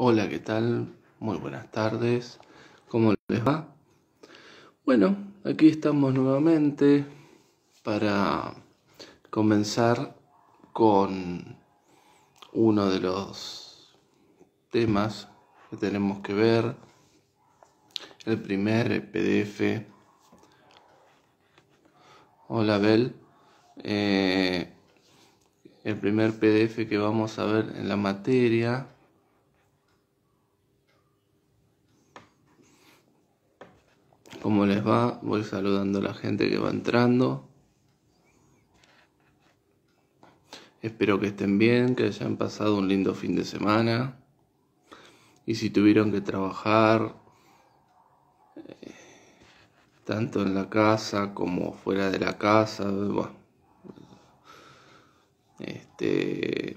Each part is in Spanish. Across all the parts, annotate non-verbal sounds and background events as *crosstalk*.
Hola, ¿qué tal? Muy buenas tardes. ¿Cómo les va? Bueno, aquí estamos nuevamente para comenzar con uno de los temas que tenemos que ver. El primer e PDF. Hola, Bel. Eh, el primer PDF que vamos a ver en la materia cómo les va. Voy saludando a la gente que va entrando. Espero que estén bien, que hayan pasado un lindo fin de semana. Y si tuvieron que trabajar, eh, tanto en la casa como fuera de la casa, bueno, este,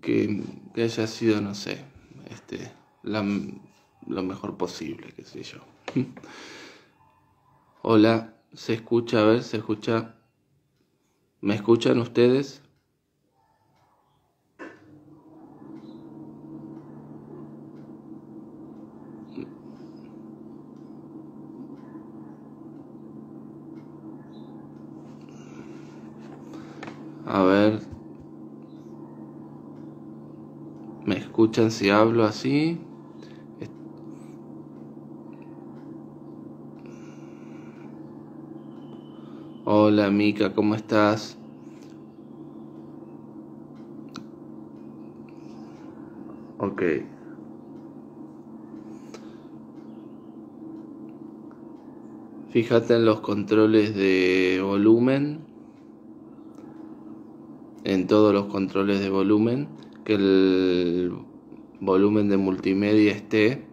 que, que haya sido, no sé, este, la, lo mejor posible, qué sé yo. *laughs* Hola, se escucha, a ver, se escucha. ¿Me escuchan ustedes? A ver. ¿Me escuchan si hablo así? Hola Mika, ¿cómo estás? Ok. Fíjate en los controles de volumen, en todos los controles de volumen, que el volumen de multimedia esté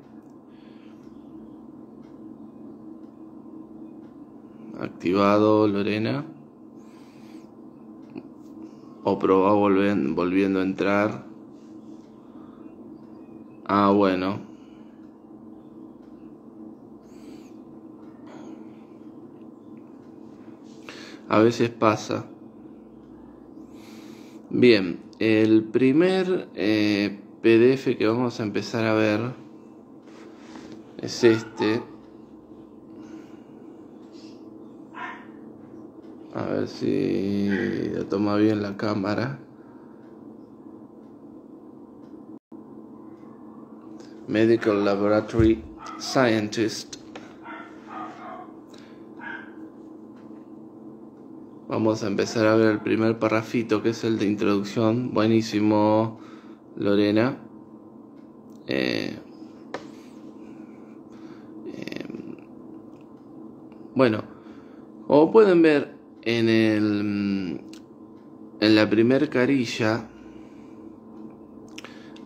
activado, Lorena. O probá volviendo a entrar. Ah, bueno. A veces pasa. Bien, el primer eh, PDF que vamos a empezar a ver es este. ver si toma bien la cámara. Medical Laboratory Scientist. Vamos a empezar a ver el primer parrafito que es el de introducción. Buenísimo, Lorena. Eh, eh, bueno, como pueden ver, en, la primer carilla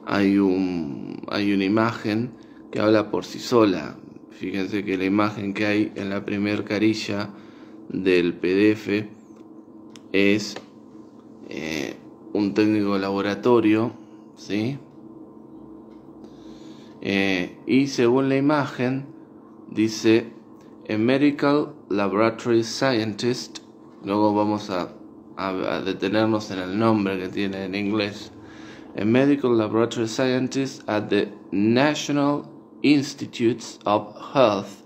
hay, un, hay una imagen que habla por sí sola. Fíjense que la imagen que hay en la primer carilla del PDF es eh, un técnico laboratorio, eh, y según la imagen dice, a medical laboratory scientist Luego vamos a, detenernos en el nombre que tiene en inglés. A Medical Laboratory Scientist at the National Institutes of Health.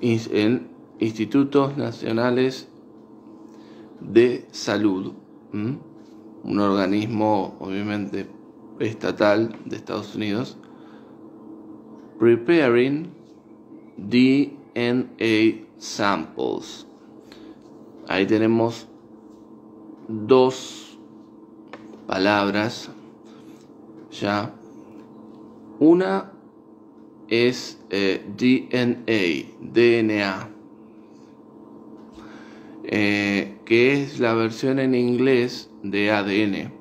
En Institutos Nacionales de Salud. Un organismo, obviamente, estatal de Estados Unidos. Preparing DNA samples. Ahí tenemos dos palabras. Ya. Una es eh, DNA, DNA, eh, que es la versión en inglés de ADN,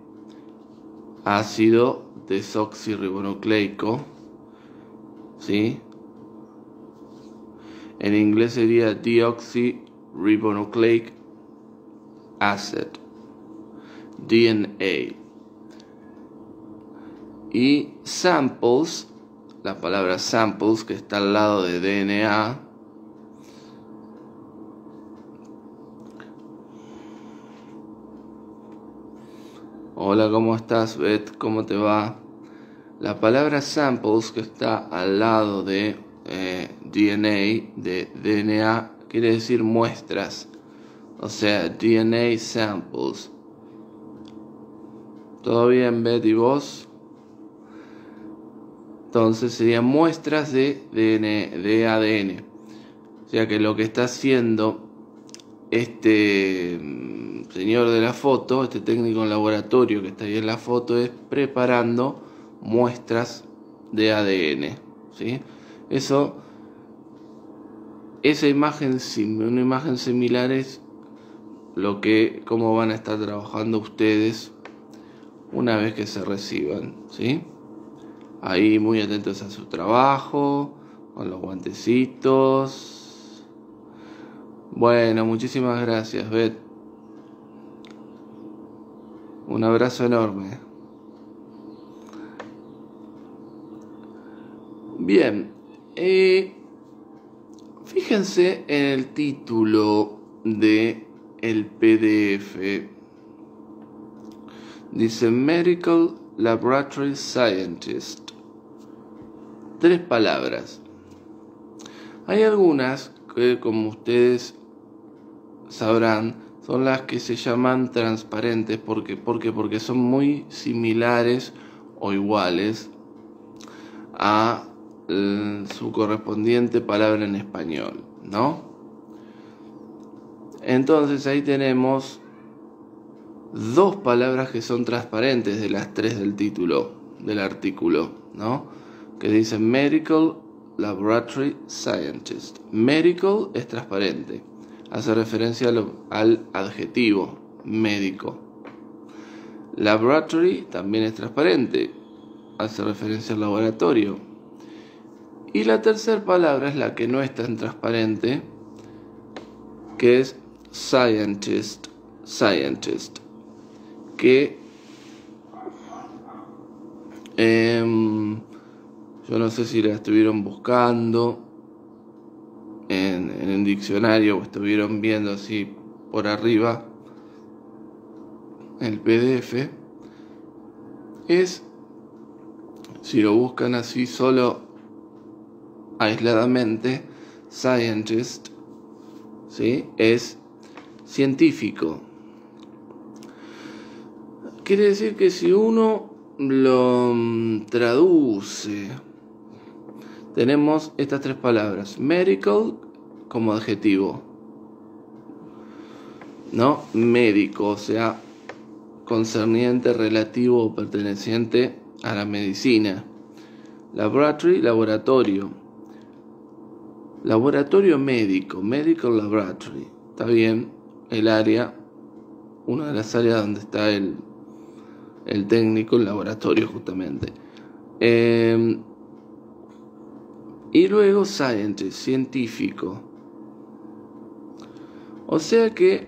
ácido desoxirribonucleico, ¿sí? En inglés sería deoxirribonucleico ribonucleic acid, DNA. Y samples, la palabra samples que está al lado de DNA, Hola, ¿cómo estás, Beth? ¿Cómo te va? La palabra samples que está al lado de eh, DNA, de DNA, quiere decir muestras, o sea, DNA samples. ¿Todo bien, Betty vos? Entonces serían muestras de, DNA, de ADN. O sea que lo que está haciendo este mm, señor de la foto, este técnico en laboratorio que está ahí en la foto, es preparando muestras de ADN. ¿sí? Eso esa imagen, una imagen similar es lo que, cómo van a estar trabajando ustedes una vez que se reciban, ¿sí? Ahí muy atentos a su trabajo, con los guantecitos. Bueno, muchísimas gracias, Bet. Un abrazo enorme. Bien. Eh... Fíjense en el título de el PDF. Dice Medical Laboratory Scientist. Tres palabras. Hay algunas que, como ustedes sabrán, son las que se llaman transparentes porque porque porque son muy similares o iguales a su correspondiente palabra en español, ¿no? Entonces ahí tenemos dos palabras que son transparentes de las tres del título, del artículo, ¿no? Que dice Medical Laboratory Scientist. Medical es transparente, hace referencia al adjetivo médico. Laboratory también es transparente, hace referencia al laboratorio, y la tercera palabra es la que no es tan transparente, que es scientist, scientist, que em, yo no sé si la estuvieron buscando en, en el diccionario o estuvieron viendo así por arriba el PDF, es, si lo buscan así solo aisladamente, scientist, ¿sí? es científico. Quiere decir que si uno lo mm, traduce, tenemos estas tres palabras, medical como adjetivo, ¿no? Médico, o sea, concerniente, relativo o perteneciente a la medicina. Laboratory, laboratorio Laboratorio médico, Medical Laboratory. Está bien, el área, una de las áreas donde está el, el técnico, el laboratorio justamente. Em, y luego scientist, científico. O sea que,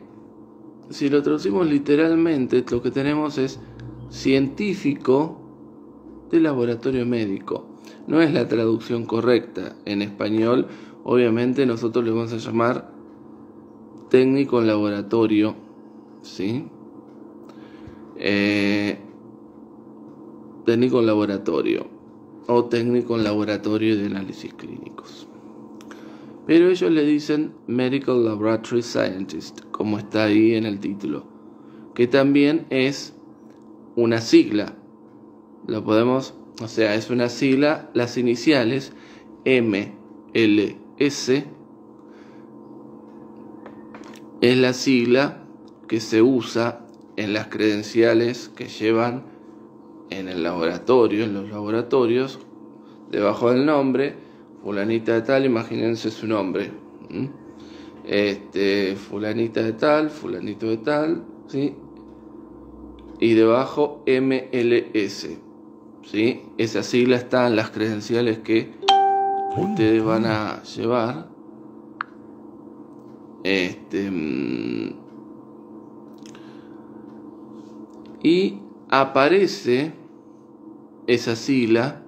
si lo traducimos literalmente, lo que tenemos es científico de laboratorio médico. No es la traducción correcta en español Obviamente nosotros le vamos a llamar técnico en laboratorio, ¿sí? Eh, técnico en laboratorio o técnico en laboratorio de análisis clínicos. Pero ellos le dicen Medical Laboratory Scientist, como está ahí en el título, que también es una sigla. Lo podemos, o sea, es una sigla, las iniciales M, L, S es la sigla que se usa en las credenciales que llevan en el laboratorio, en los laboratorios, debajo del nombre, fulanita de tal, imagínense su nombre. Este, fulanita de tal, fulanito de tal, Y debajo MLS, ¿sí? Esa sigla está en las credenciales que ustedes van a llevar este mm, y aparece esa sigla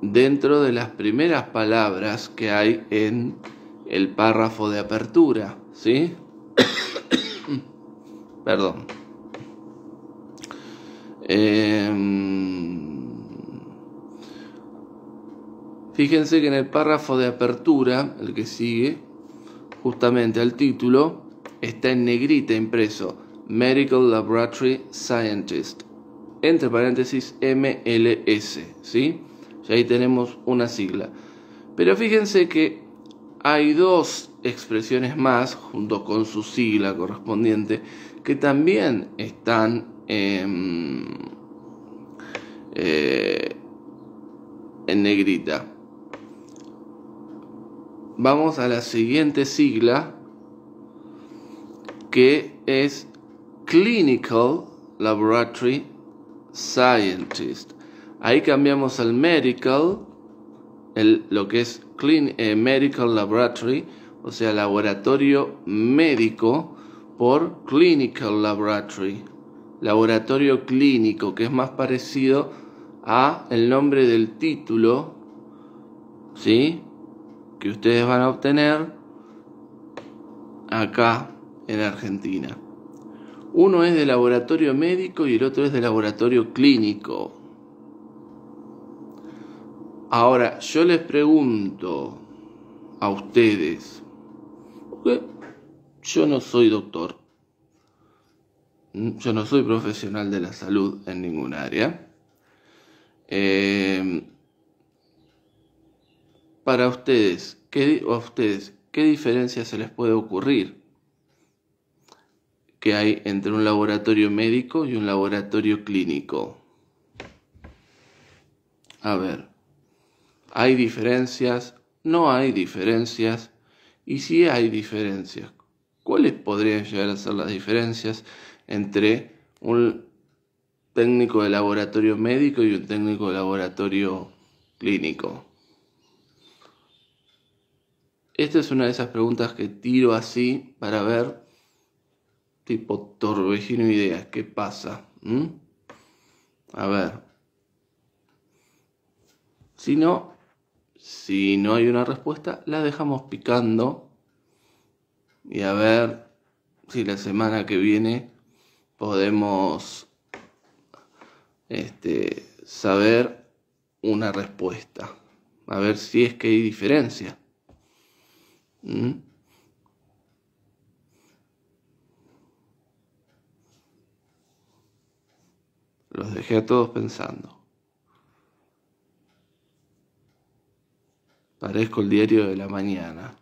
dentro de las primeras palabras que hay en el párrafo de apertura, ¿sí? *coughs* Perdón. Em, Fíjense que en el párrafo de apertura, el que sigue, justamente al título, está en negrita impreso, Medical Laboratory Scientist, entre paréntesis MLS, ¿sí? Y ahí tenemos una sigla. Pero fíjense que hay dos expresiones más, junto con su sigla correspondiente, que también están em, eh, en negrita vamos a la siguiente sigla que es Clinical Laboratory Scientist. Ahí cambiamos al medical, lo que es eh, medical laboratory, o sea, laboratorio médico, por clinical laboratory, laboratorio clínico, que es más parecido a el nombre del título, ¿sí? que ustedes van a obtener acá en Argentina. Uno es de laboratorio médico y el otro es de laboratorio clínico. Ahora, yo les pregunto a ustedes, porque yo no soy doctor, yo no soy profesional de la salud en ningún área. Eh, para ustedes, ¿qué, a ustedes, ¿qué diferencia se les puede ocurrir que hay entre un laboratorio médico y un laboratorio clínico? A ver, ¿hay diferencias? ¿No hay diferencias? Y si hay diferencias, ¿cuáles podrían llegar a ser las diferencias entre un técnico de laboratorio médico y un técnico de laboratorio clínico? Esta es una de esas preguntas que tiro así para ver, tipo torbellino ideas, ¿qué pasa? ¿Mm? A ver. Si no, si no hay una respuesta, la dejamos picando y a ver si la semana que viene podemos este, saber una respuesta. A ver si es que hay diferencia. Los dejé a todos pensando. Parezco el diario de la mañana.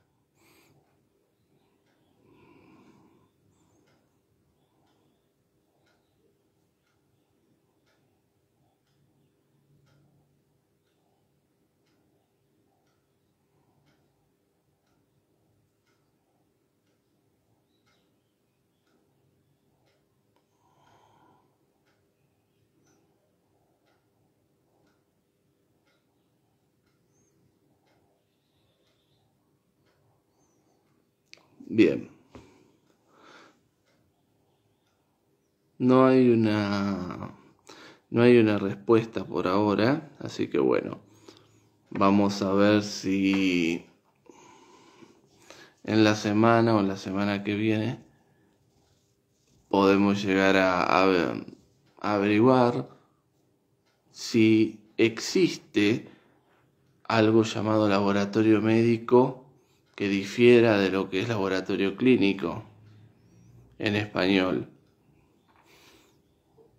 Bien. No hay una no hay una respuesta por ahora, así que bueno, vamos a ver si en la semana o la semana que viene podemos llegar a, a averiguar si existe algo llamado laboratorio médico que difiera de lo que es laboratorio clínico en español.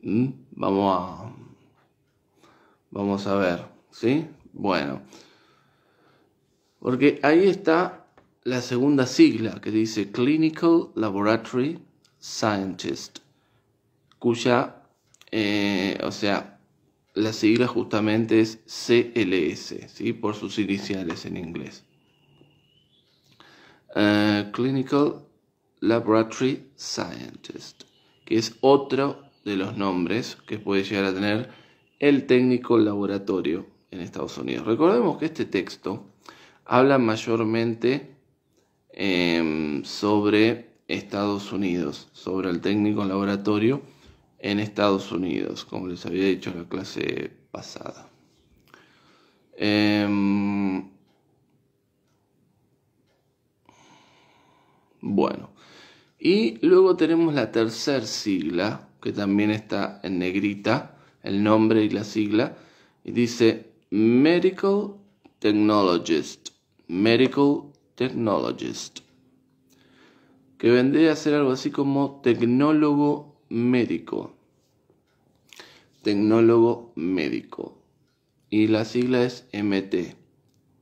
¿Mm? Vamos a vamos a ver, ¿sí? Bueno. Porque ahí está la segunda sigla que dice Clinical Laboratory Scientist, cuya eh, o sea, la sigla justamente es CLS, ¿sí? Por sus iniciales en inglés. Eh, Clinical Laboratory Scientist, que es otro de los nombres que puede llegar a tener el técnico laboratorio en Estados Unidos. Recordemos que este texto habla mayormente em, sobre Estados Unidos, sobre el técnico laboratorio en Estados Unidos, como les había dicho en la clase pasada. Eh, Bueno, y luego tenemos la tercera sigla, que también está en negrita, el nombre y la sigla, y dice Medical Technologist, Medical Technologist, que vendría a ser algo así como tecnólogo médico, tecnólogo médico, y la sigla es MT,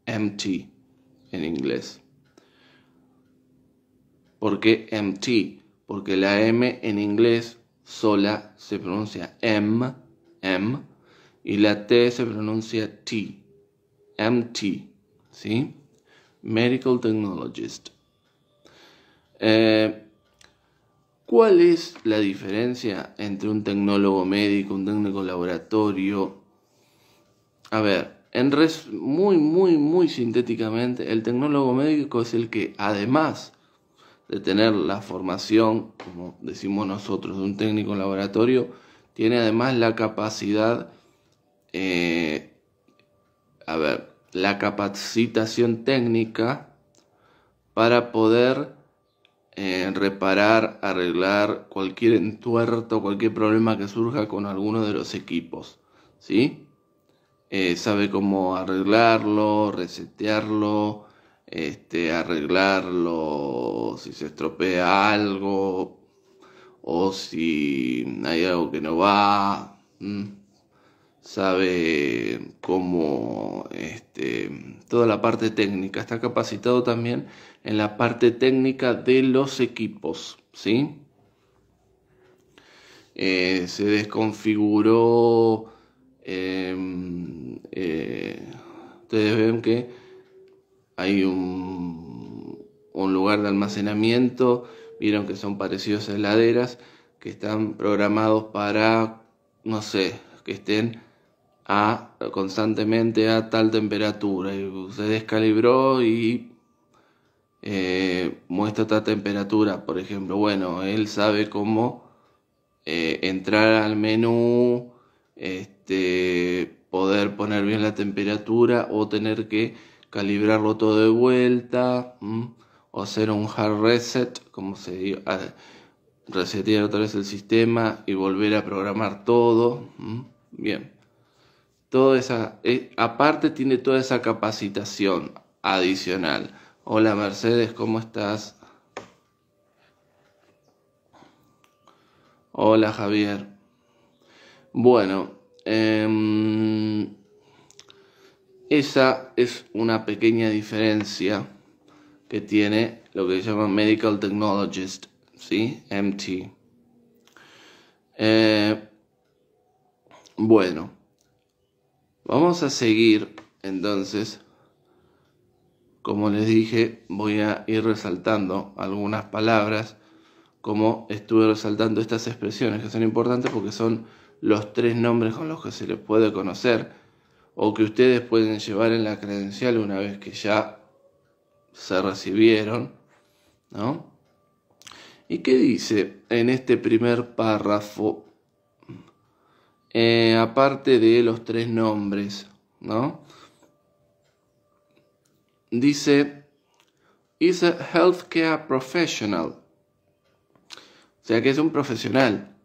MT en inglés. ¿Por qué MT? Porque la M en inglés sola se pronuncia M, M, y la T se pronuncia T, MT, ¿sí? Medical Technologist. Eh, ¿Cuál es la diferencia entre un tecnólogo médico, un técnico laboratorio? A ver, en muy, muy, muy sintéticamente, el tecnólogo médico es el que además de tener la formación, como decimos nosotros, de un técnico en laboratorio, tiene además la capacidad, eh, a ver, la capacitación técnica para poder eh, reparar, arreglar cualquier entuerto, cualquier problema que surja con alguno de los equipos, ¿sí? Eh, sabe cómo arreglarlo, resetearlo, este, arreglarlo, si se estropea algo o si hay algo que no va, sabe cómo este, toda la parte técnica, está capacitado también en la parte técnica de los equipos, ¿sí? Eh, se desconfiguró, em, eh, ustedes ven que hay un, lugar de almacenamiento, vieron que son parecidos a heladeras, que están programados para, no sé, que estén a, constantemente a tal temperatura. Y se descalibró y eh, muestra tal temperatura, por ejemplo. Bueno, él sabe cómo eh, entrar al menú, este, poder poner bien la temperatura o tener que calibrarlo todo de vuelta, o hacer un hard reset, como se dice, resetear otra vez el sistema y volver a programar todo. Bien. Toda esa, e, aparte tiene toda esa capacitación adicional. Hola Mercedes, ¿cómo estás? Hola Javier. Bueno, eh, esa es una pequeña diferencia que tiene lo que se llama Medical Technologist, ¿sí? MT. Eh, bueno, vamos a seguir entonces. Como les dije, voy a ir resaltando algunas palabras, como estuve resaltando estas expresiones que son importantes porque son los tres nombres con los que se les puede conocer o que ustedes pueden llevar en la credencial una vez que ya se recibieron, ¿no? ¿Y qué dice en este primer párrafo? Eh, aparte de los tres nombres, ¿no? Dice, is a healthcare professional. O sea que es un profesional.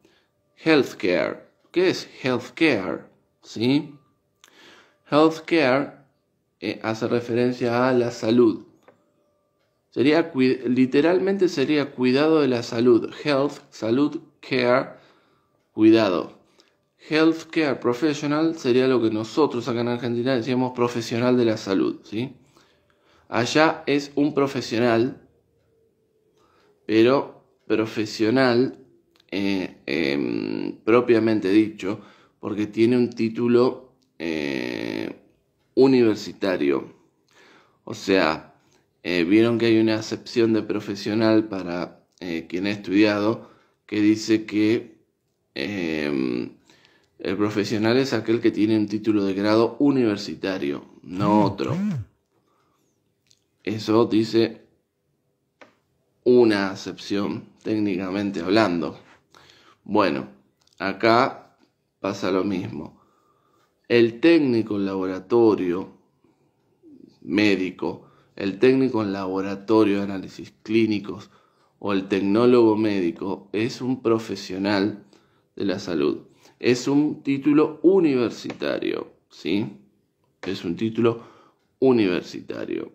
Healthcare. ¿Qué es healthcare? ¿Sí? Healthcare care eh, hace referencia a la salud. Sería, literalmente sería cuidado de la salud. Health, salud, care, cuidado. Healthcare professional sería lo que nosotros acá en Argentina decíamos profesional de la salud. ¿sí? Allá es un profesional, pero profesional eh, em, propiamente dicho, porque tiene un título eh, universitario. O sea, eh, vieron que hay una acepción de profesional para eh, quien ha estudiado que dice que el profesional es aquel que tiene un título de grado universitario, no mm. otro. Eso dice una acepción técnicamente hablando. Bueno, acá pasa lo mismo. El técnico en laboratorio médico, el técnico en laboratorio de análisis clínicos o el tecnólogo médico es un profesional de la salud. Es un título universitario, ¿sí? Es un título universitario.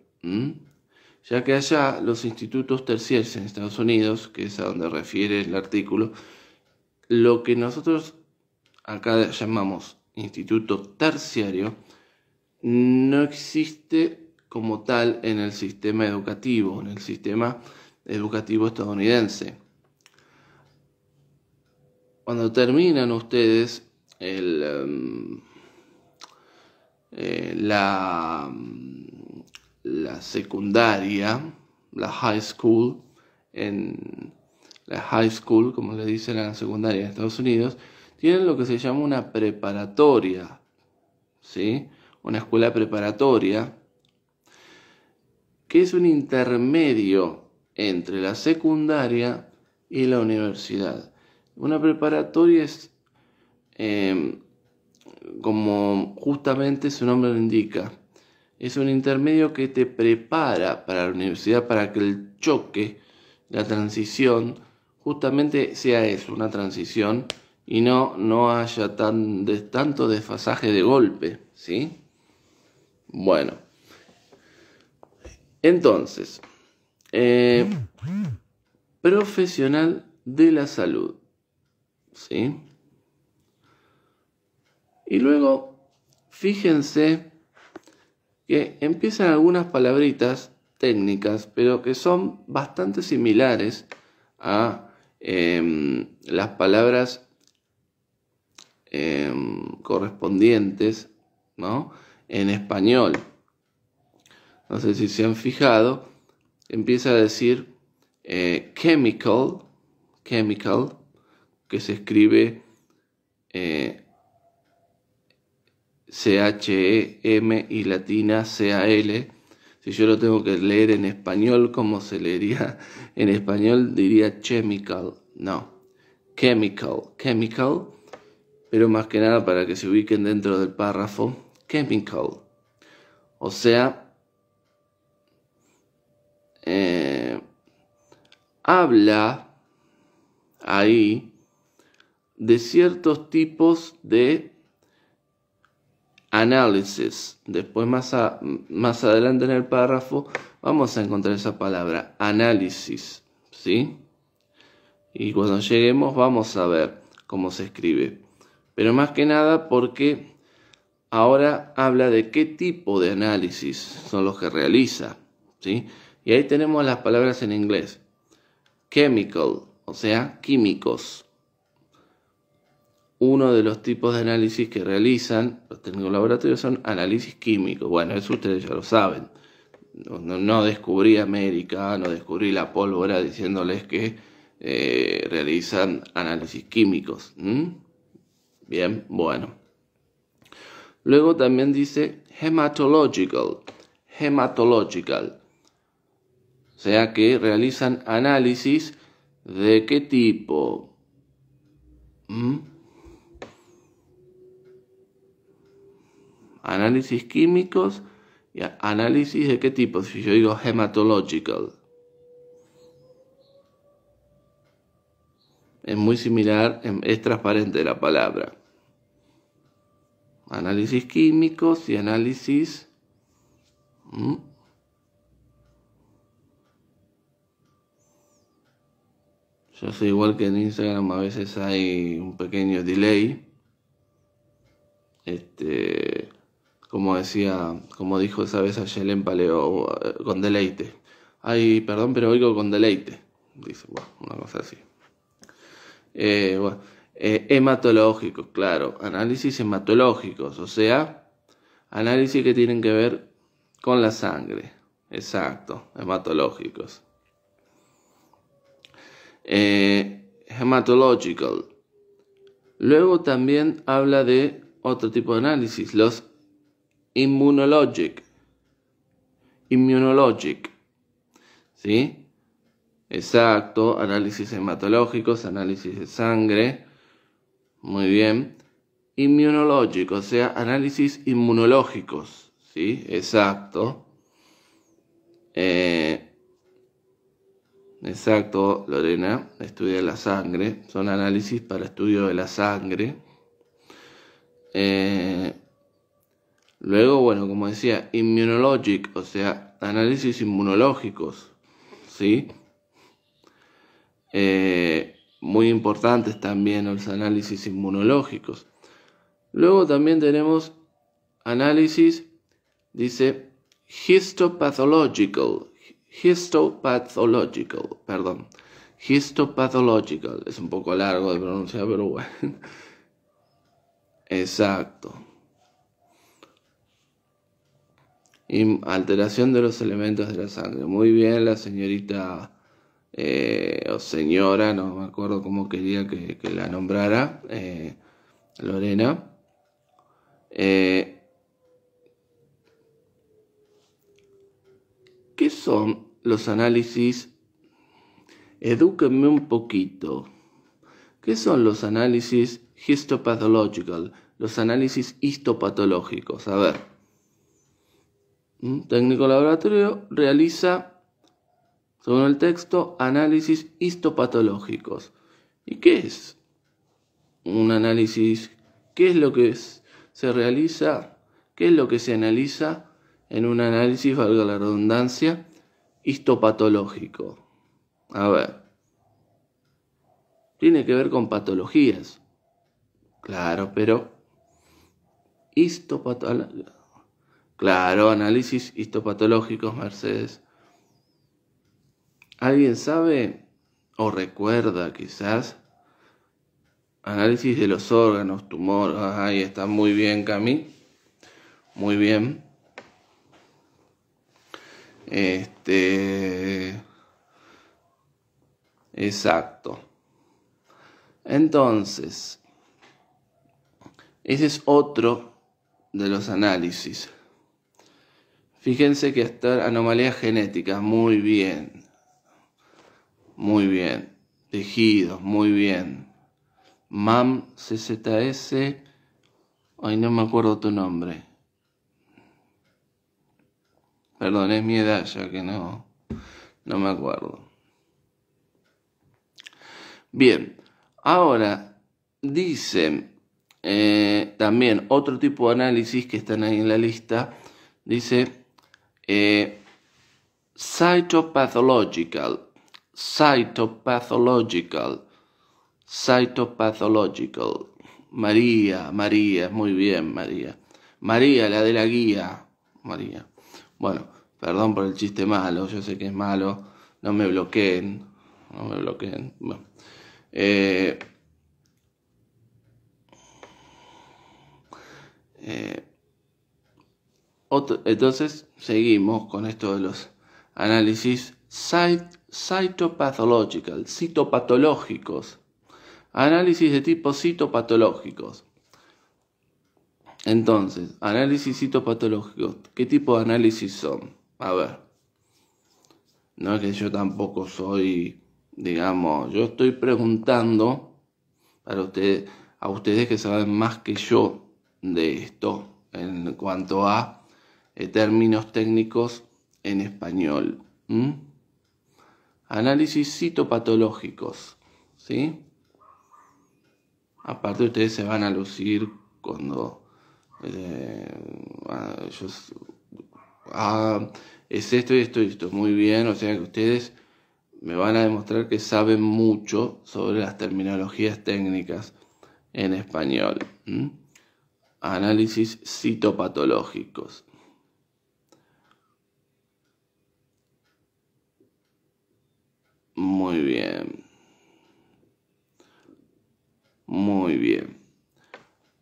Ya que allá los institutos terciarios en Estados Unidos, que es a donde refiere el artículo, lo que nosotros acá llamamos instituto terciario no existe como tal en el sistema educativo, en el sistema educativo estadounidense. Cuando terminan ustedes em, eh, la, secundaria, la high school, en la high school, como le dicen la secundaria en Estados Unidos, tienen lo que se llama una preparatoria, Una escuela preparatoria, que es un intermedio entre la secundaria y la universidad. Una preparatoria es em, como justamente su nombre lo indica, es un intermedio que te prepara para la universidad para que el choque, la transición, justamente sea eso, una transición y no, no haya tan, tanto desfasaje de golpe, ¿sí? Bueno, entonces, eh, profesional de la salud, ¿sí? Y luego, fíjense que empiezan algunas palabritas técnicas, pero que son bastante similares a em, las palabras Em, correspondientes ¿no? en español. No sé si se han fijado, empieza a decir eh, chemical, chemical, que se escribe eh, C-H-E-M y latina C-A-L. Si yo lo tengo que leer en español, como se leería *laughs* en español? Diría chemical. No. Chemical. Chemical pero más que nada para que se ubiquen dentro del párrafo camping chemical, o sea, eh, habla ahí de ciertos tipos de análisis. Después más, más adelante en el párrafo vamos a encontrar esa palabra, análisis, ¿sí? Y cuando lleguemos vamos a ver cómo se escribe pero más que nada porque ahora habla de qué tipo de análisis son los que realiza. ¿sí? Y ahí tenemos las palabras en inglés. Chemical, o sea, químicos. Uno de los tipos de análisis que realizan los técnicos laboratorios son análisis químicos. Bueno, eso ustedes ya lo saben. No, descubrí América, no descubrí la pólvora diciéndoles que eh, realizan análisis químicos. Bien, bueno. Luego también dice hematological, hematological. O sea que realizan análisis de qué tipo. ¿Mm? Análisis químicos y análisis de qué tipo. Si yo digo hematological. Es muy similar, em, es transparente la palabra análisis químicos y análisis Yo sé igual que en Instagram, a veces hay un pequeño delay. Este, como decía, como dijo esa vez a Paleo, con deleite. Ay, perdón, pero oigo con deleite. Dice, bueno, una cosa así. Eh, bueno, eh, hematológicos, claro, análisis hematológicos, o sea, análisis que tienen que ver con la sangre, exacto, hematológicos. Eh, hematological. Luego también habla de otro tipo de análisis, los immunologic. Immunologic. ¿Sí? Exacto, análisis hematológicos, análisis de sangre, muy bien. Inmunológico, o sea, análisis inmunológicos. Sí, exacto. Eh, exacto, Lorena. Estudia la sangre. Son análisis para estudio de la sangre. Eh, luego, bueno, como decía, immunologic, o sea, análisis inmunológicos. ¿Sí? Eh, muy importantes también los análisis inmunológicos. Luego también tenemos análisis, dice, histopathological, histopathological, perdón, histopathological, es un poco largo de pronunciar, pero bueno. *laughs* Exacto. alteración de los elementos de la sangre. Muy bien, la señorita eh, o señora, no me acuerdo cómo quería que, la nombrara, eh, Lorena. Eh, ¿Qué son los análisis? Edúquenme un poquito. ¿Qué son los análisis histopatológicos? Los análisis histopatológicos. A ver. Un técnico laboratorio realiza según el texto Análisis histopatológicos. ¿Y qué es un análisis? ¿Qué es lo que se realiza? ¿Qué es lo que se analiza en un análisis, valga la redundancia, histopatológico? A ver. Tiene que ver con patologías. Claro, pero histopatológico. Claro, análisis histopatológicos, Mercedes. ¿Alguien sabe o recuerda quizás? Análisis de los órganos, tumor. Ah, ahí está muy bien, Cami. Muy bien. Este. Exacto. Entonces, ese es otro de los análisis. Fíjense que hasta anomalías genéticas, muy bien. Muy bien. Tejidos, muy bien. Mam CZS. Ay, no me acuerdo tu nombre. Perdón, es mi edad ya que no. No me acuerdo. Bien. Ahora, dice eh, también otro tipo de análisis que están ahí en la lista. Dice. Eh, cytopathological cytopathological, cytopathological. María, María, muy bien, María. María, la de la guía, María. Bueno, perdón por el chiste malo, yo sé que es malo, no me bloqueen, no me bloqueen. Bueno. Eh, eh, entonces seguimos con esto de los análisis cytopathological, citopatológicos. Análisis de tipo citopatológicos. Entonces, análisis citopatológicos. ¿Qué tipo de análisis son? A ver. No es que yo tampoco soy, digamos, yo estoy preguntando para ustedes, a ustedes que saben más que yo de esto en cuanto a eh, términos técnicos en español análisis citopatológicos. ¿sí? Aparte ustedes se van a lucir cuando eh, ah, ah, es esto y esto y esto, muy bien, o sea que ustedes me van a demostrar que saben mucho sobre las terminologías técnicas en español. Análisis citopatológicos. Muy bien. Muy bien.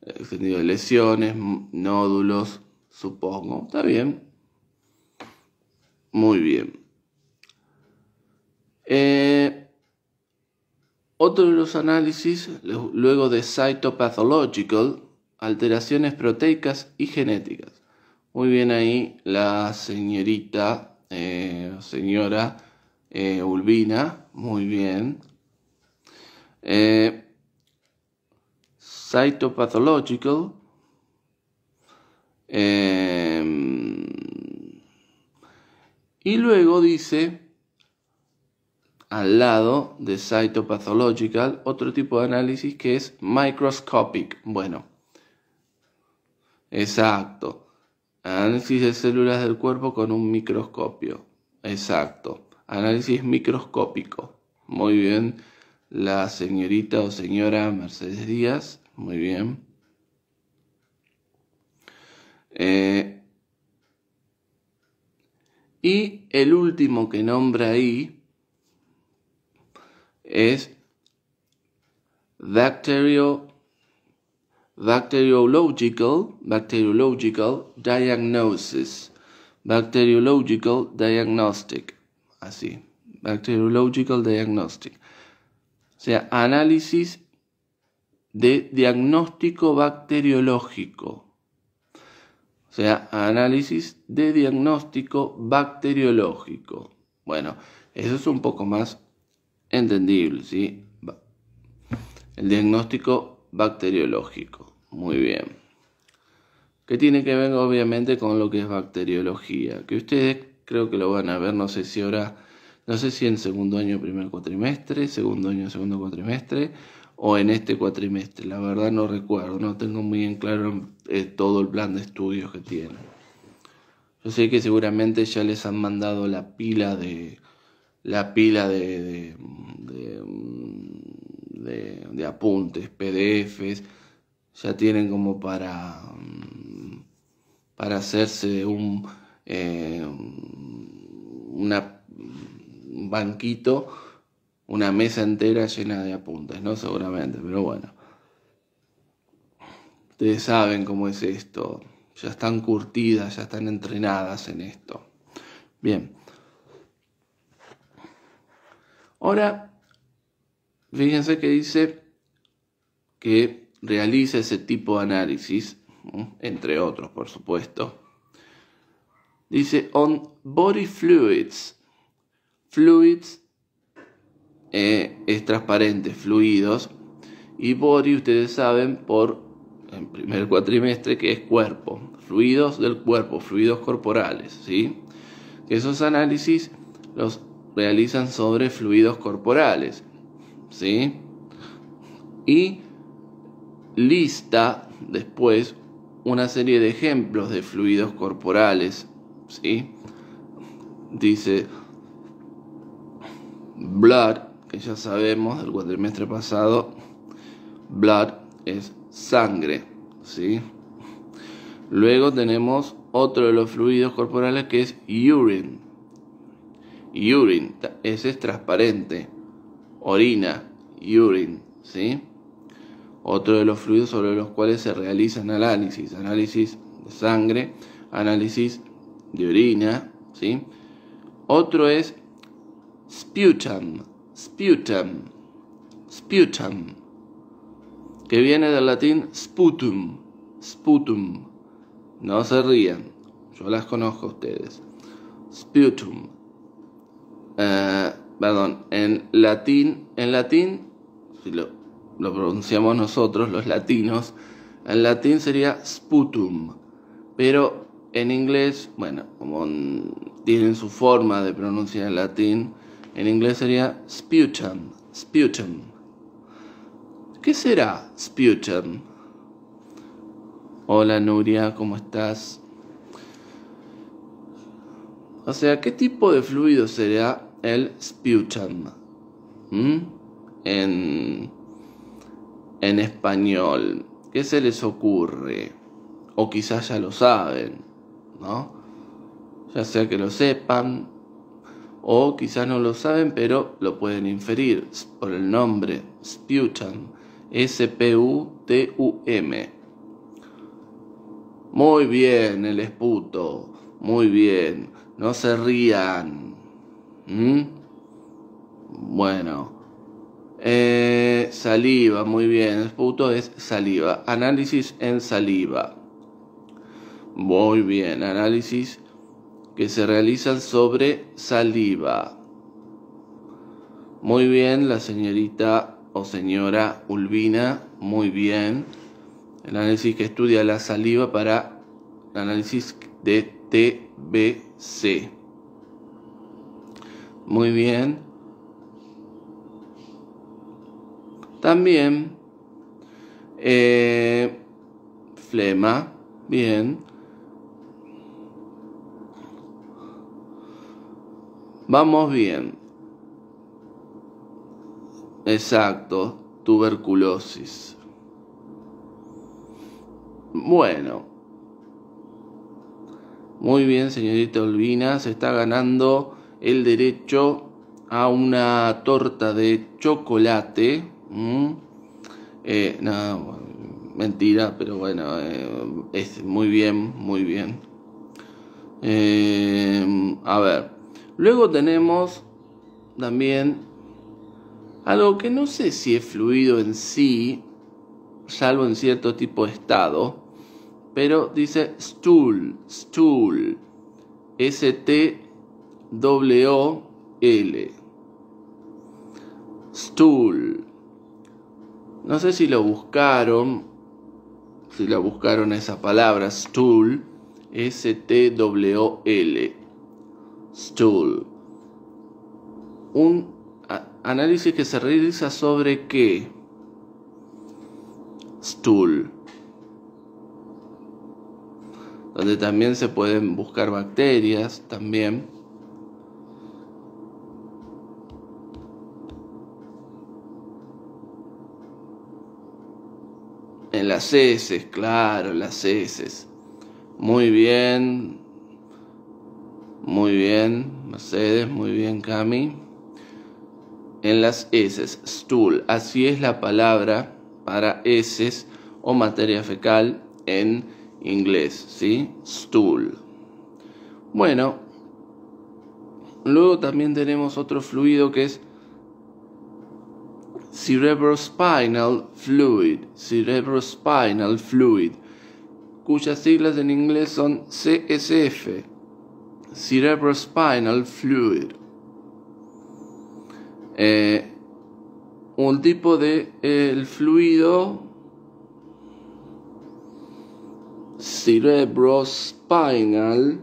Extendido de lesiones, nódulos, supongo. Está bien. Muy bien. Eh, otro de los análisis, luego de cytopathological, alteraciones proteicas y genéticas. Muy bien ahí la señorita, eh, señora eh, muy bien. Eh, cytopathological. Em, y luego dice, al lado de cytopathological, otro tipo de análisis que es microscopic. Bueno, exacto. Análisis de células del cuerpo con un microscopio. Exacto. Análisis microscópico. Muy bien, la señorita o señora Mercedes Díaz. Muy bien. Eh, y el último que nombra ahí es bacteriological, bacteriological diagnosis, bacteriological diagnostic así, Bacteriological Diagnostic. O sea, análisis de diagnóstico bacteriológico. O sea, análisis de diagnóstico bacteriológico. Bueno, eso es un poco más entendible, ¿sí? El diagnóstico bacteriológico. Muy bien. ¿Qué tiene que ver obviamente con lo que es bacteriología. Que ustedes creo que lo van a ver, no sé si ahora, no sé si en segundo año, primer cuatrimestre, segundo año, segundo cuatrimestre, o en este cuatrimestre, la verdad no recuerdo, no tengo muy en claro eh, todo el plan de estudios que tienen. Yo sé que seguramente ya les han mandado la pila de la pila de, de apuntes, PDFs, ya tienen como para, para hacerse un eh, una, un banquito, una mesa entera llena de apuntes, ¿no? Seguramente, pero bueno. Ustedes saben cómo es esto, ya están curtidas, ya están entrenadas en esto. Bien. Ahora, fíjense que dice que realiza ese tipo de análisis, entre otros, por supuesto, Dice on body fluids. Fluids eh, es transparente, fluidos. Y body, ustedes saben, por el primer cuatrimestre, que es cuerpo. Fluidos del cuerpo, fluidos corporales. ¿sí? Esos análisis los realizan sobre fluidos corporales. ¿sí? Y lista después una serie de ejemplos de fluidos corporales Dice blood, que ya sabemos del cuatrimestre pasado, blood es sangre, ¿sí? Luego tenemos otro de los fluidos corporales que es urine. Urine, ese es transparente. Orina, urine, ¿sí? Otro de los fluidos sobre los cuales se realizan análisis, análisis de sangre, análisis de orina, ¿sí? Otro es sputum, sputum, sputum, que viene del latín sputum, sputum. No se rían, yo las conozco a ustedes. Sputum. Eh, perdón, en latín, en latín, si lo, lo pronunciamos nosotros, los latinos, en latín sería sputum, pero en inglés, bueno, como tienen su forma de pronunciar en latín, en inglés sería sputum, sputum. ¿Qué será sputum? Hola Nuria, ¿cómo estás? O sea, ¿qué tipo de fluido será el sputum? ¿Mm? En, en español, ¿qué se les ocurre? O quizás ya lo saben. Ya sea que lo sepan o quizás no lo saben, pero lo pueden inferir por el nombre Sputum, s t u m Muy bien, el esputo, muy bien, no se rían. Bueno, eh, saliva, muy bien, esputo es saliva, análisis en saliva. Muy bien, análisis que se realizan sobre saliva. Muy bien, la señorita o señora Ulvina, muy bien. El análisis que estudia la saliva para el análisis de TBC. Muy bien. También eh, flema, bien Vamos bien. Exacto, tuberculosis. Bueno. Muy bien, señorita Olvina, se está ganando el derecho a una torta de chocolate. Eh, mentira, pero bueno, eh, es muy bien, muy bien. Eh, a ver. Luego tenemos también algo que no sé si es fluido en sí, salvo en cierto tipo de estado, pero dice stool, stool, S-T-W-L, stool. No sé si lo buscaron, si lo buscaron esa palabra, stool, S-T-W-L. Stool. Un análisis que se realiza sobre qué. Stool. Donde también se pueden buscar bacterias, también. En las heces, claro, las heces. Muy bien. Muy bien, Mercedes, muy bien, Cami. En las heces, stool. Así es la palabra para heces o materia fecal en inglés, ¿sí? Stool. Bueno, luego también tenemos otro fluido que es cerebrospinal fluid, cerebrospinal fluid, cuyas siglas en inglés son CSF cerebrospinal fluid. Eh, un tipo de el fluido cerebrospinal,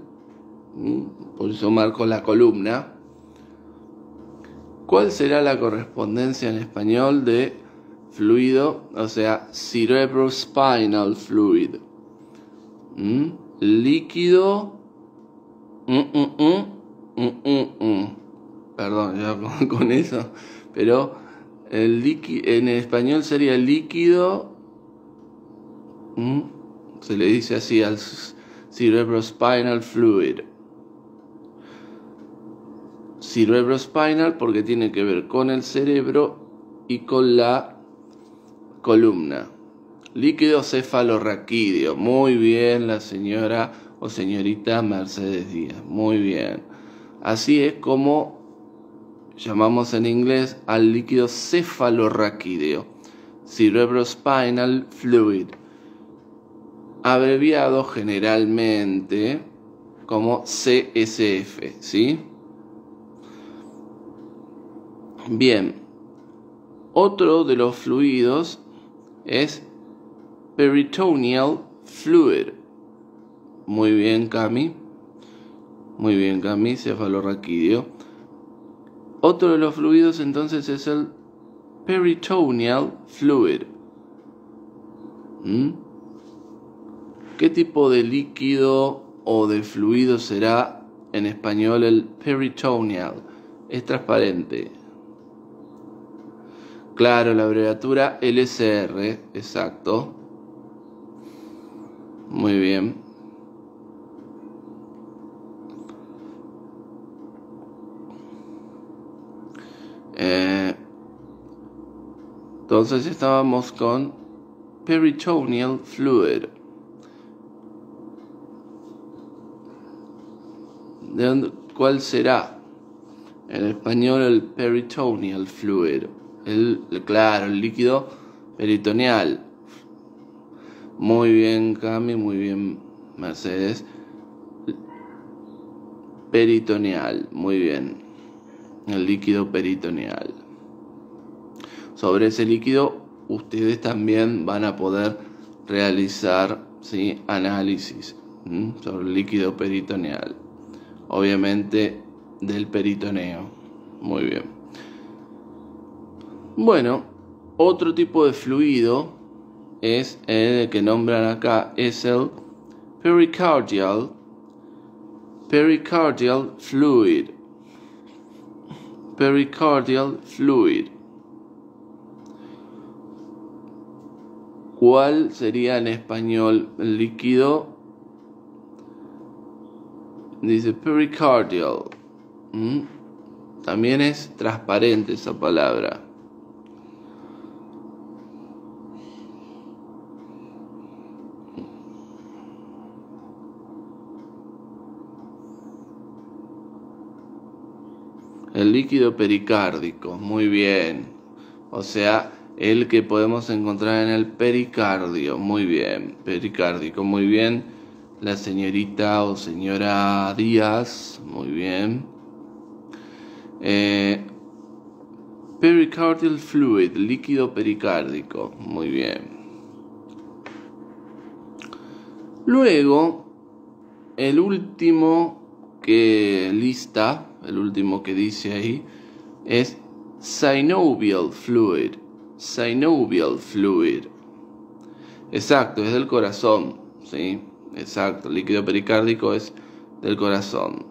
por eso marco la columna. ¿Cuál será la correspondencia en español de fluido, o sea, cerebrospinal fluid? Líquido Mm, mm, mm, Perdón, ya *laughs* con, eso. Pero el en español sería líquido. Se le dice así al cerebrospinal fluid. Cerebrospinal porque tiene que ver con el cerebro y con la columna. Líquido cefalorraquídeo. Muy bien la señora o oh, señorita Mercedes Díaz. Muy bien. Así es como llamamos en inglés al líquido cefalorraquídeo, cerebrospinal fluid, abreviado generalmente como CSF, ¿sí? Bien, otro de los fluidos es peritoneal fluid, muy bien, Cami. Muy bien, Cami, cefalorraquídeo. Otro de los fluidos entonces es el peritoneal fluid. ¿Mm? ¿Qué tipo de líquido o de fluido será en español el peritoneal? Es transparente. Claro, la abreviatura LSR, exacto. Muy bien. Eh, entonces estábamos con peritoneal fluid. ¿Cuál será? En español el peritoneal fluid. El, claro, el líquido peritoneal. Muy bien, Cami, muy bien, Mercedes. Peritoneal, muy bien el líquido peritoneal. Sobre ese líquido ustedes también van a poder realizar ¿sí? análisis sobre el líquido peritoneal. Obviamente del peritoneo. Muy bien. Bueno, otro tipo de fluido es el que nombran acá, es el pericardial, pericardial fluid pericardial fluid. ¿Cuál sería en español el líquido? Dice pericardial. Mm. También es transparente esa palabra. líquido pericárdico. Muy bien. O sea, el que podemos encontrar en el pericardio. Muy bien. Pericárdico, muy bien. La señorita o señora Díaz. Muy bien. Eh, pericardial fluid, líquido pericárdico. Muy bien. Luego, el último que lista el último que dice ahí, es synovial fluid. Synovial fluid. Exacto, es del corazón, ¿sí? Exacto, líquido pericárdico es del corazón.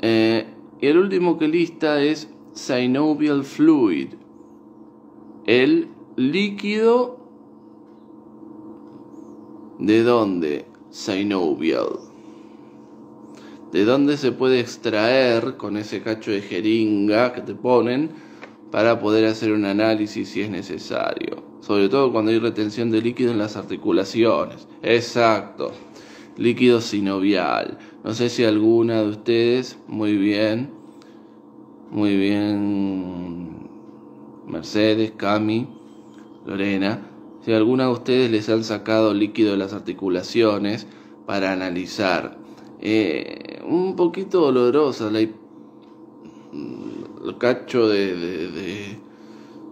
Eh, y el último que lista es synovial fluid, el líquido de dónde? Synovial de dónde se puede extraer con ese cacho de jeringa que te ponen para poder hacer un análisis si es necesario. Sobre todo cuando hay retención de líquido en las articulaciones. Exacto. Líquido sinovial. No sé si alguna de ustedes, muy bien, muy bien, Mercedes, Cami, Lorena, si alguna de ustedes les han sacado líquido de las articulaciones para analizar. Eh, un poquito dolorosa la el cacho de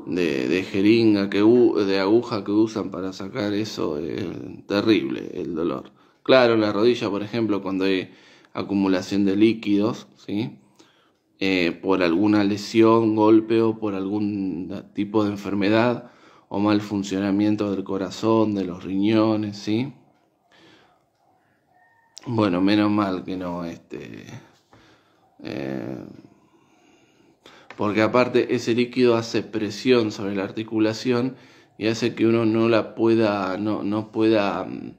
de, de, jeringa que de aguja que usan para sacar eso es terrible el dolor claro la rodilla por ejemplo cuando hay acumulación de líquidos sí eh, por alguna lesión golpe o por algún tipo de enfermedad o mal funcionamiento del corazón de los riñones sí bueno, menos mal que no, este. Eh, porque aparte ese líquido hace presión sobre la articulación y hace que uno no la pueda, no, pueda mm,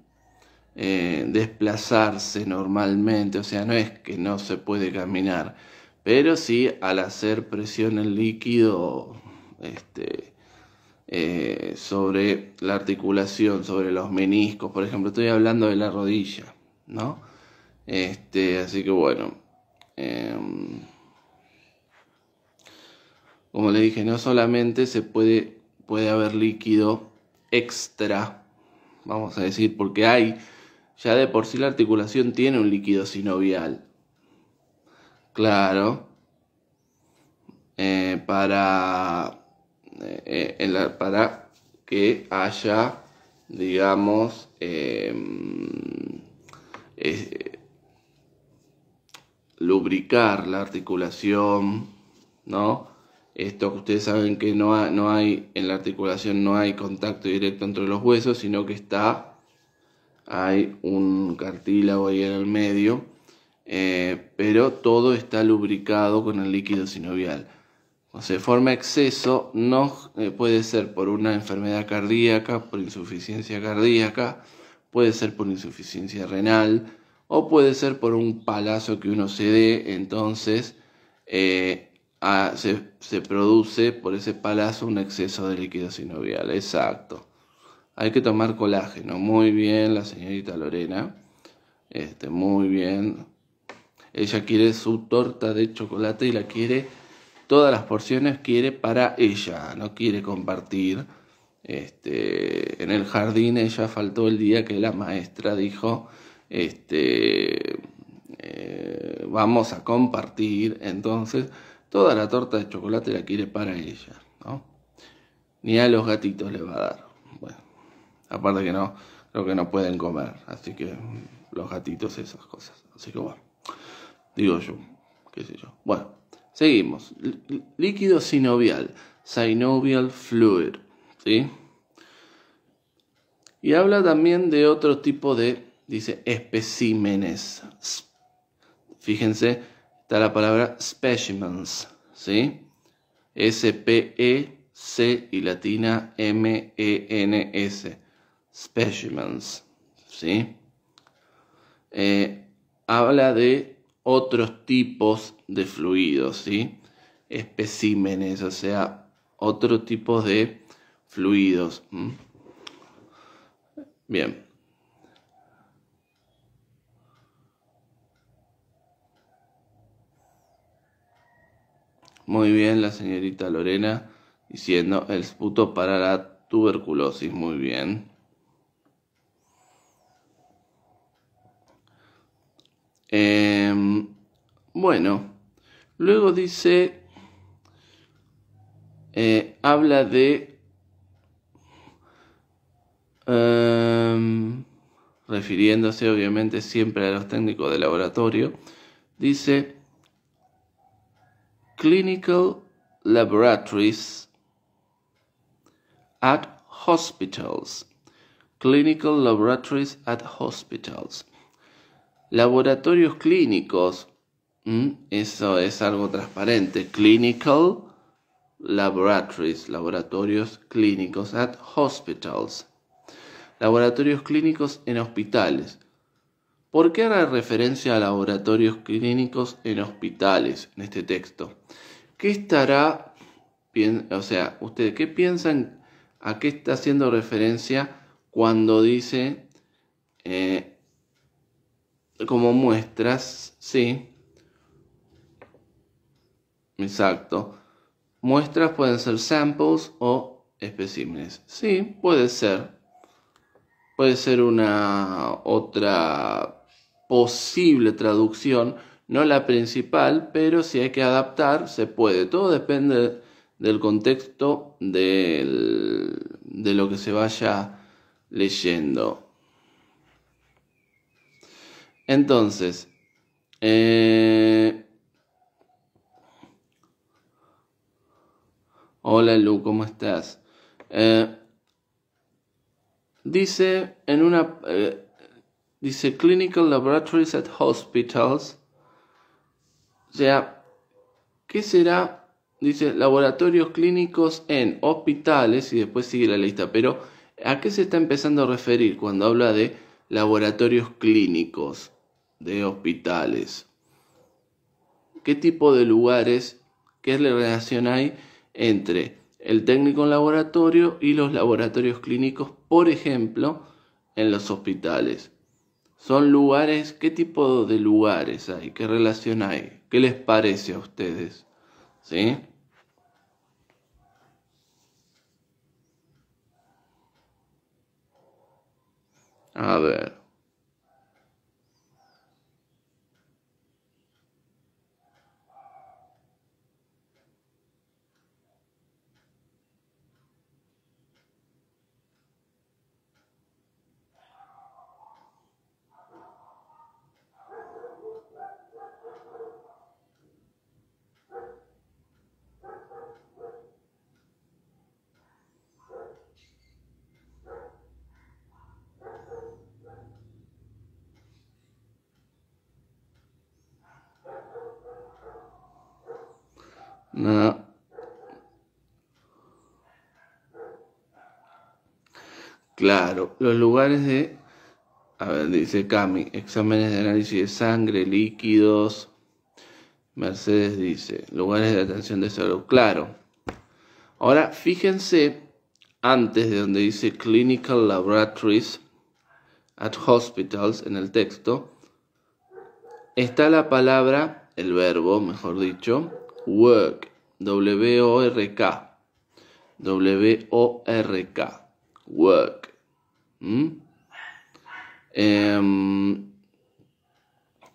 eh, desplazarse normalmente, o sea, no es que no se puede caminar, pero sí al hacer presión el líquido este, eh, sobre la articulación, sobre los meniscos, por ejemplo, estoy hablando de la rodilla. ¿no? Este, así que bueno. Em, como le dije, no solamente se puede, puede haber líquido extra, vamos a decir, porque hay, ya de por sí la articulación tiene un líquido sinovial. Claro. Eh, para, eh, eh, para que haya, digamos, em, eh, lubricar la articulación, ¿no? Esto que ustedes saben que no, no hay, en la articulación no hay contacto directo entre los huesos, sino que está, hay un cartílago ahí en el medio, eh, pero todo está lubricado con el líquido sinovial. Cuando se forma exceso, no eh, puede ser por una enfermedad cardíaca, por insuficiencia cardíaca, puede ser por insuficiencia renal o puede ser por un palazo que uno se dé, entonces eh, se, se, produce por ese palazo un exceso de líquido sinovial, exacto. Hay que tomar colágeno, muy bien la señorita Lorena, este, muy bien. Ella quiere su torta de chocolate y la quiere, todas las porciones quiere para ella, no quiere compartir este, en el jardín ella faltó el día que la maestra dijo, este, eh, vamos a compartir, entonces toda la torta de chocolate la quiere para ella, Ni a los gatitos le va a dar. aparte que no, creo que no pueden comer, así que los gatitos esas cosas. Así que bueno, digo yo, qué sé yo. Bueno, seguimos. líquido sinovial, sinovial fluid. Y habla también de otro tipo de, dice, especímenes. Fíjense, está la palabra specimens, ¿sí? S-P-E-C y latina M-E-N-S. Specimens, ¿sí? Eh, habla de otros tipos de fluidos, ¿sí? Especímenes, o sea, otro tipo de fluidos. Bien. Muy bien, la señorita Lorena diciendo el esputo para la tuberculosis. Muy bien. Eh, bueno, luego dice, eh, habla de Em, refiriéndose obviamente siempre a los técnicos de laboratorio, dice Clinical Laboratories at Hospitals. Clinical Laboratories at Hospitals. Laboratorios clínicos. Eso es algo transparente. Clinical Laboratories. Laboratorios clínicos at Hospitals laboratorios clínicos en hospitales. ¿Por qué hará referencia a laboratorios clínicos en hospitales en este texto? ¿Qué estará, o sea, ustedes qué piensan, a qué está haciendo referencia cuando dice eh, como muestras, sí, exacto, muestras pueden ser samples o especímenes, sí, puede ser, puede ser una otra posible traducción, no la principal, pero si hay que adaptar, se puede. Todo depende del contexto de lo que se vaya leyendo. Entonces, eh, hola Lu, ¿cómo estás? Eh, Dice en una eh, dice clinical laboratories at hospitals. O sea, ¿qué será? Dice laboratorios clínicos en hospitales y después sigue la lista, pero ¿a qué se está empezando a referir cuando habla de laboratorios clínicos de hospitales? ¿Qué tipo de lugares, qué relación hay entre el técnico en laboratorio y los laboratorios clínicos, por ejemplo, en los hospitales. Son lugares, ¿qué tipo de lugares hay? ¿Qué relación hay? ¿Qué les parece a ustedes? ¿Sí? A ver. Claro, los lugares de, a ver, dice Cami, exámenes de análisis de sangre, líquidos. Mercedes dice, lugares de atención de salud. Claro. Ahora, fíjense antes de donde dice Clinical Laboratories at Hospitals en el texto, está la palabra, el verbo, mejor dicho, work, W-O-R-K,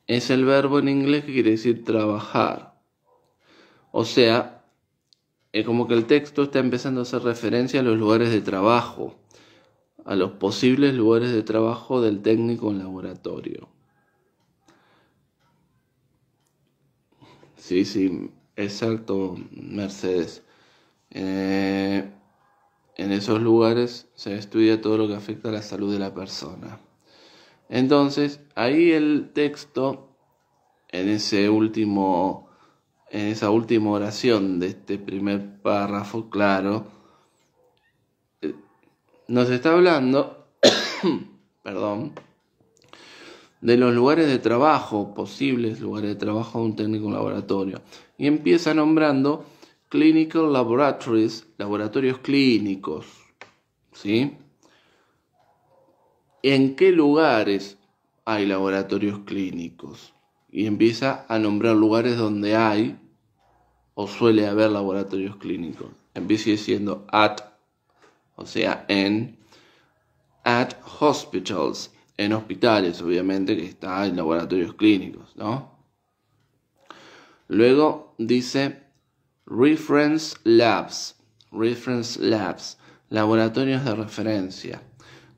es el verbo en inglés que quiere decir trabajar. O sea, es como que el texto está empezando a hacer referencia a los lugares de trabajo, a los posibles lugares de trabajo del técnico en laboratorio. Sí, sí, Exacto, Mercedes. Eh, en esos lugares se estudia todo lo que afecta a la salud de la persona. Entonces, ahí el texto, en, ese último, en esa última oración de este primer párrafo, claro, eh, nos está hablando, *coughs* perdón, de los lugares de trabajo, posibles lugares de trabajo de un técnico en laboratorio. Y empieza nombrando clinical laboratories, laboratorios clínicos. ¿Sí? ¿En qué lugares hay laboratorios clínicos? Y empieza a nombrar lugares donde hay o suele haber laboratorios clínicos. Empieza diciendo at, o sea, en, at hospitals, en hospitales, obviamente, que está en laboratorios clínicos, ¿no? Luego dice reference labs, reference labs, laboratorios de referencia.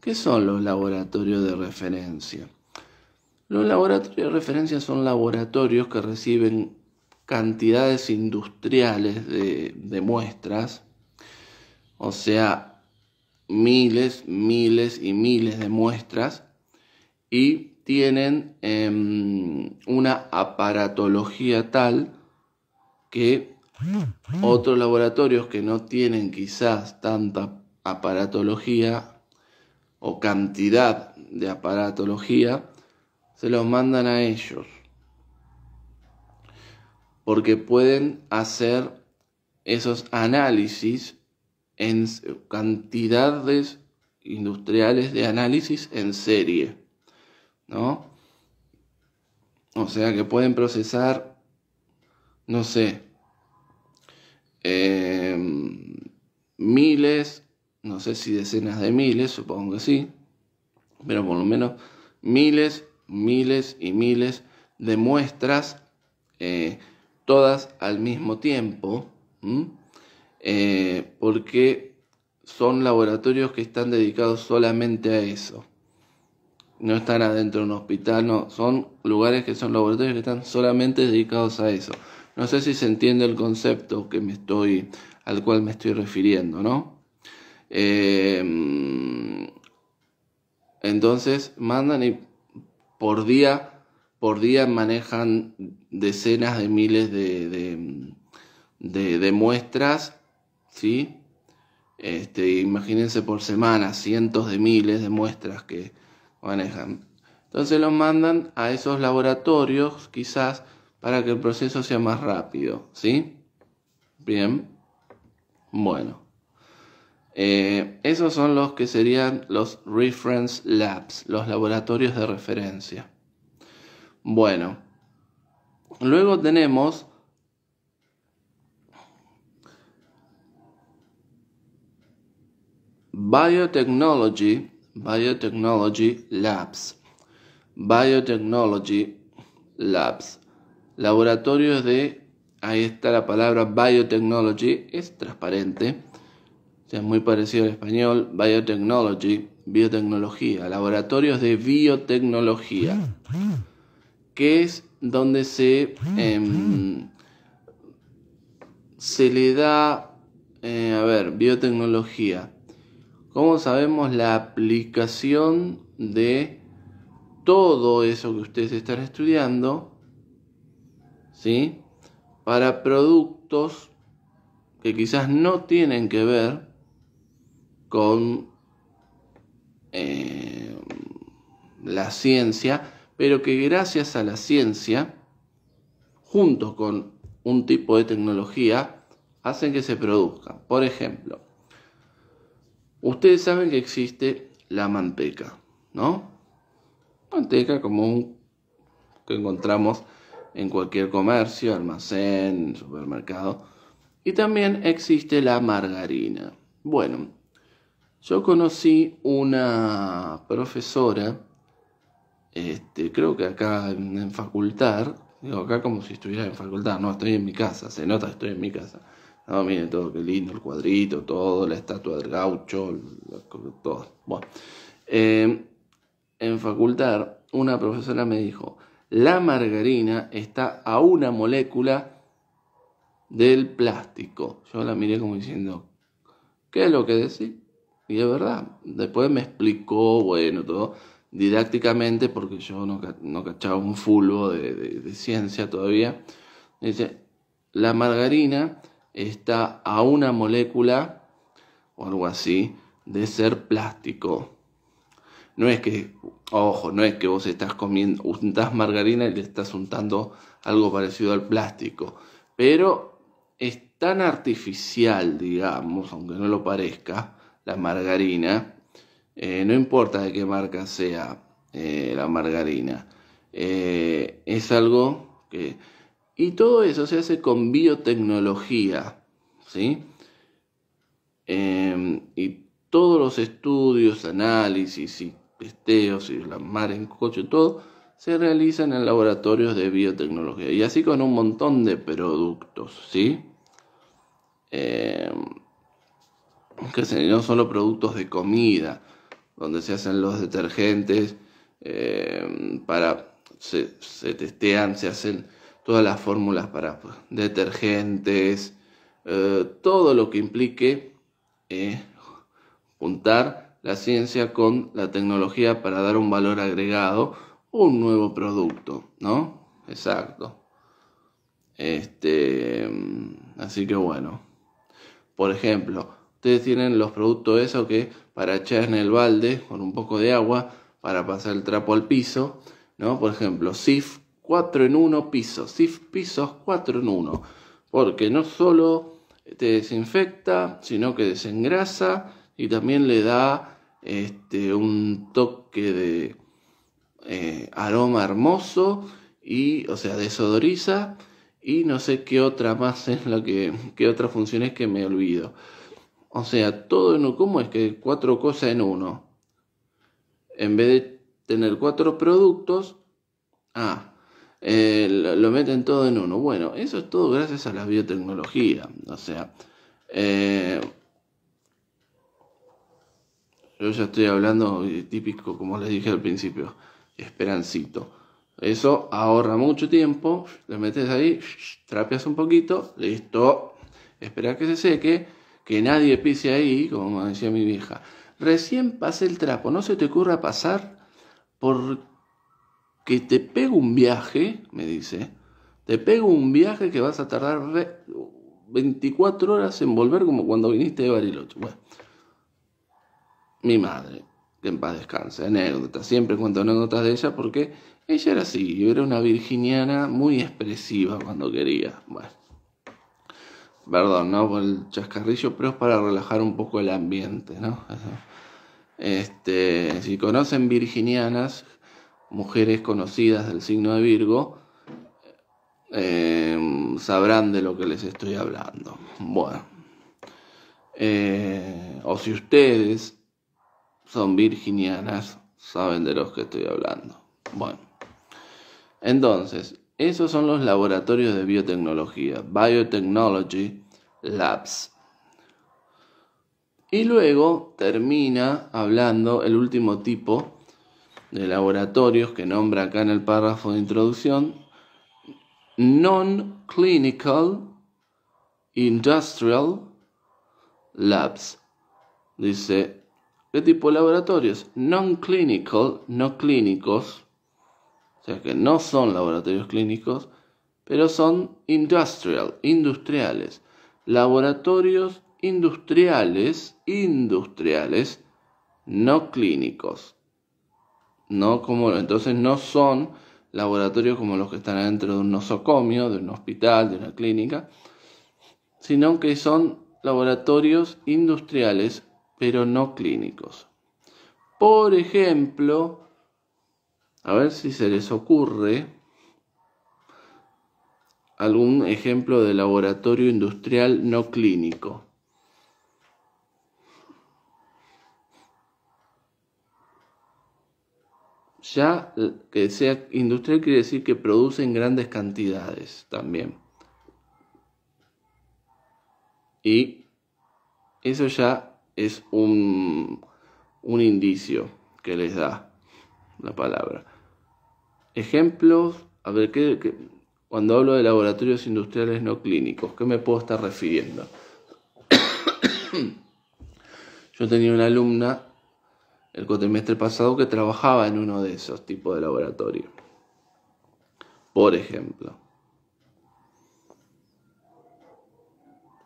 ¿Qué son los laboratorios de referencia? Los laboratorios de referencia son laboratorios que reciben cantidades industriales de, de muestras, o sea, miles, miles y miles de muestras y tienen em, una aparatología tal que otros laboratorios que no tienen quizás tanta aparatología o cantidad de aparatología, se los mandan a ellos. Porque pueden hacer esos análisis en cantidades industriales de análisis en serie. ¿no? O sea que pueden procesar, no sé, eh, miles, no sé si decenas de miles, supongo que sí, pero por lo menos miles, miles y miles de muestras, eh, todas al mismo tiempo, eh, porque son laboratorios que están dedicados solamente a eso no están adentro de un hospital, no, son lugares que son laboratorios que están solamente dedicados a eso. No sé si se entiende el concepto que me estoy, al cual me estoy refiriendo, ¿no? Em, entonces mandan y por día, por día manejan decenas de miles de, de, de, muestras, ¿sí? Este, imagínense por semana, cientos de miles de muestras que, manejan, Entonces los mandan a esos laboratorios quizás para que el proceso sea más rápido, ¿sí? Bien. Bueno. Eh, esos son los que serían los reference labs, los laboratorios de referencia. Bueno, luego tenemos biotechnology, Biotechnology Labs. Biotechnology Labs. Laboratorios de... Ahí está la palabra biotechnology. Es transparente. es muy parecido al español. Biotechnology. Biotecnología. Laboratorios de biotecnología. Ah, ah. Que es donde se... Ah, em, se le da... Eh, a ver, biotecnología ¿Cómo sabemos la aplicación de todo eso que ustedes están estudiando? ¿Sí? Para productos que quizás no tienen que ver con eh, la ciencia, pero que gracias a la ciencia, junto con un tipo de tecnología, hacen que se produzcan. Por ejemplo, Ustedes saben que existe la manteca, ¿no? Manteca común que encontramos en cualquier comercio, almacén, supermercado. Y también existe la margarina. Bueno, yo conocí una profesora, este, creo que acá en, facultad, digo acá como si estuviera en facultad, no, estoy en mi casa, se nota que estoy en mi casa Ah, miren todo, qué lindo el cuadrito, todo, la estatua del gaucho, todo. Bueno, em, en facultad una profesora me dijo, la margarina está a una molécula del plástico. Yo la miré como diciendo, ¿qué es lo que decís? Y es verdad, después me explicó, bueno, todo didácticamente, porque yo no, no cachaba un fulbo de ciencia todavía. Dice, la margarina está a una molécula o algo así de ser plástico. No es que, ojo, no es que vos estás comiendo, untás margarina y le estás untando algo parecido al plástico, pero es tan artificial, digamos, aunque no lo parezca, la margarina, eh, no importa de qué marca sea eh, la margarina, eh, es algo que y todo eso se hace con biotecnología, ¿sí? Em, y todos los estudios, análisis y testeos y la mar en coche, todo, se realizan en laboratorios de biotecnología. Y así con un montón de productos, ¿sí? Em, que se, no solo productos de comida, donde se hacen los detergentes, em, para, se testean, se hacen todas las fórmulas para pues, detergentes, eh, todo lo que implique eh, juntar la ciencia con la tecnología para dar un valor agregado un nuevo producto, ¿no? Exacto. Este, mm, así que bueno. Por ejemplo, ustedes tienen los productos esos que para echar en el balde con un poco de agua para pasar el trapo al piso, ¿no? Por ejemplo, SIF 4 en 1 pisos, SIF pisos 4 en 1, porque no solo te desinfecta, sino que desengrasa y también le da este, un toque de eh, aroma hermoso y, o sea, desodoriza y no sé qué otra más es la que, qué otra función es que me olvido. O sea, todo en uno. ¿cómo es que cuatro cosas en uno? En vez de tener cuatro productos, ah, eh, lo, meten todo en uno. Bueno, eso es todo gracias a la biotecnología. O sea, eh, yo ya estoy hablando típico, como les dije al principio, esperancito. Eso ahorra mucho tiempo, Lo metes ahí, trapeas un poquito, listo, espera que se seque, que nadie pise ahí, como decía mi vieja. Recién pasé el trapo, no se te ocurra pasar porque que te pego un viaje, me dice, te pego un viaje que vas a tardar 24 horas en volver como cuando viniste de Bariloche. Bueno, mi madre, que en paz descanse, anécdota, siempre cuento anécdotas de ella porque ella era así, era una virginiana muy expresiva cuando quería. Bueno, perdón, ¿no? Por el chascarrillo, pero es para relajar un poco el ambiente, ¿no? Este, si conocen virginianas, mujeres conocidas del signo de Virgo eh, sabrán de lo que les estoy hablando. Bueno, eh, o si ustedes son virginianas, saben de los que estoy hablando. Bueno, entonces, esos son los laboratorios de biotecnología, Biotechnology Labs. Y luego termina hablando el último tipo de laboratorios que nombra acá en el párrafo de introducción, non-clinical industrial labs. Dice, ¿qué tipo de laboratorios? Non-clinical, no clínicos, o sea que no son laboratorios clínicos, pero son industrial, industriales. Laboratorios industriales, industriales, no clínicos. ¿no? Como, entonces no son laboratorios como los que están dentro de un nosocomio, de un hospital, de una clínica, sino que son laboratorios industriales, pero no clínicos. Por ejemplo, a ver si se les ocurre algún ejemplo de laboratorio industrial no clínico. Ya eh, que sea industrial quiere decir que produce en grandes cantidades también. Y eso ya es un, indicio que les da la palabra. Ejemplos, a ver, cuando hablo de laboratorios industriales no clínicos, ¿qué me puedo estar refiriendo? *coughs* Yo tenía una alumna el cuatrimestre pasado que trabajaba en uno de esos tipos de laboratorio. Por ejemplo.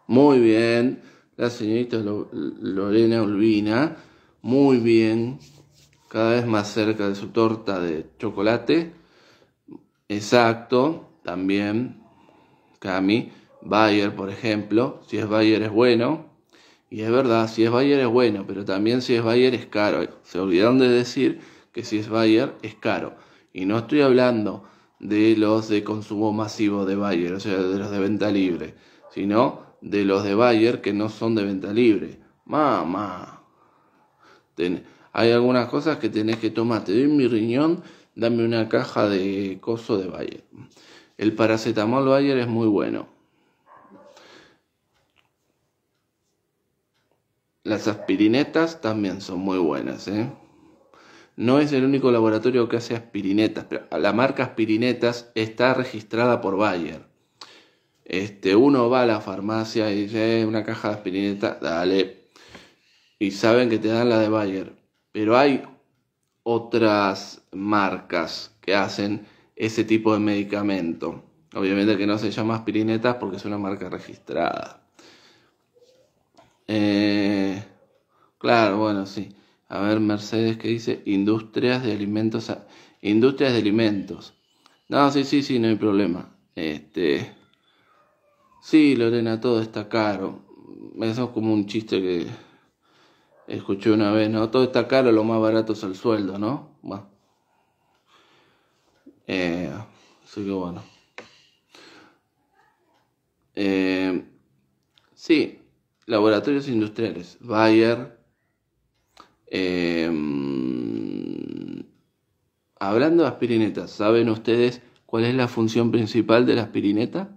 Muy bien, la señorita Lorena Olvina, muy bien, cada vez más cerca de su torta de chocolate. Exacto, también Cami, Bayer, por ejemplo, si es Bayer es bueno, y es verdad, si es Bayer es bueno, pero también si es Bayer es caro. Se olvidaron de decir que si es Bayer es caro. Y no estoy hablando de los de consumo masivo de Bayer, o sea, de los de venta libre, sino de los de Bayer que no son de venta libre. Mamá. hay algunas cosas que tenés que tomar. Te doy mi riñón, dame una caja de coso de Bayer. El paracetamol Bayer es muy bueno. Las aspirinetas también son muy buenas, ¿eh? No es el único laboratorio que hace aspirinetas, pero la marca aspirinetas está registrada por Bayer. Este, uno va a la farmacia y dice, eh, una caja de aspirinetas, dale. Y saben que te dan la de Bayer. Pero hay otras marcas que hacen ese tipo de medicamento. Obviamente que no se llama aspirinetas porque es una marca registrada. Eh, claro, bueno, sí. A ver, Mercedes, ¿qué dice? Industrias de alimentos. Industrias de alimentos. No, sí, sí, sí, no hay problema. Este. Sí, Lorena, todo está caro. Eso es como un chiste que escuché una vez, ¿no? Todo está caro, lo más barato es el sueldo, ¿no? Bueno. Eh, así que bueno. Eh, sí, laboratorios industriales, Bayer. Em, hablando de aspirinetas, ¿saben ustedes cuál es la función principal de la aspirineta?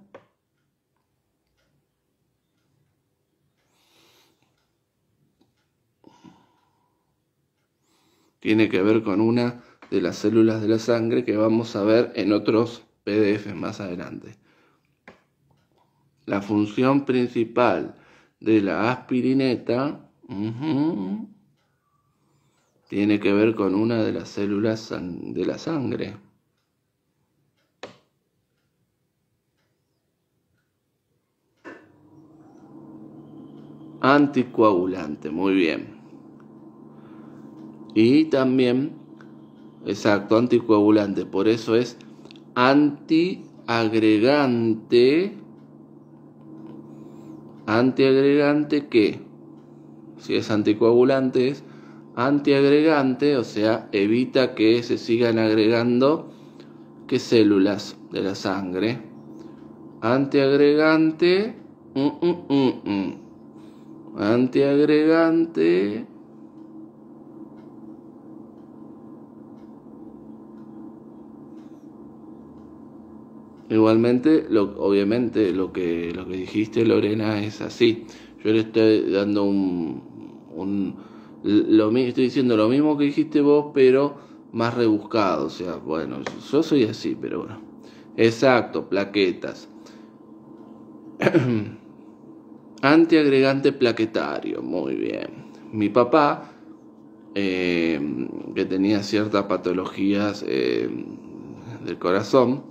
Tiene que ver con una de las células de la sangre que vamos a ver en otros PDFs más adelante. La función principal de la aspirineta tiene que ver con una de las células de la sangre. Anticoagulante, muy bien. Y también, exacto, anticoagulante, por eso es antiagregante antiagregante que, si es anticoagulante, es antiagregante, o sea, evita que se sigan agregando que células de la sangre. Antiagregante, mm, mm, mm, antiagregante Igualmente, obviamente, lo que, lo que dijiste, Lorena, es así. Yo le estoy dando un... un lo, estoy diciendo lo mismo que dijiste vos, pero más rebuscado. O sea, bueno, yo soy así, pero bueno. Exacto, plaquetas. *clears throat* Antiagregante plaquetario, muy bien. Mi papá, eh, que tenía ciertas patologías eh, del corazón,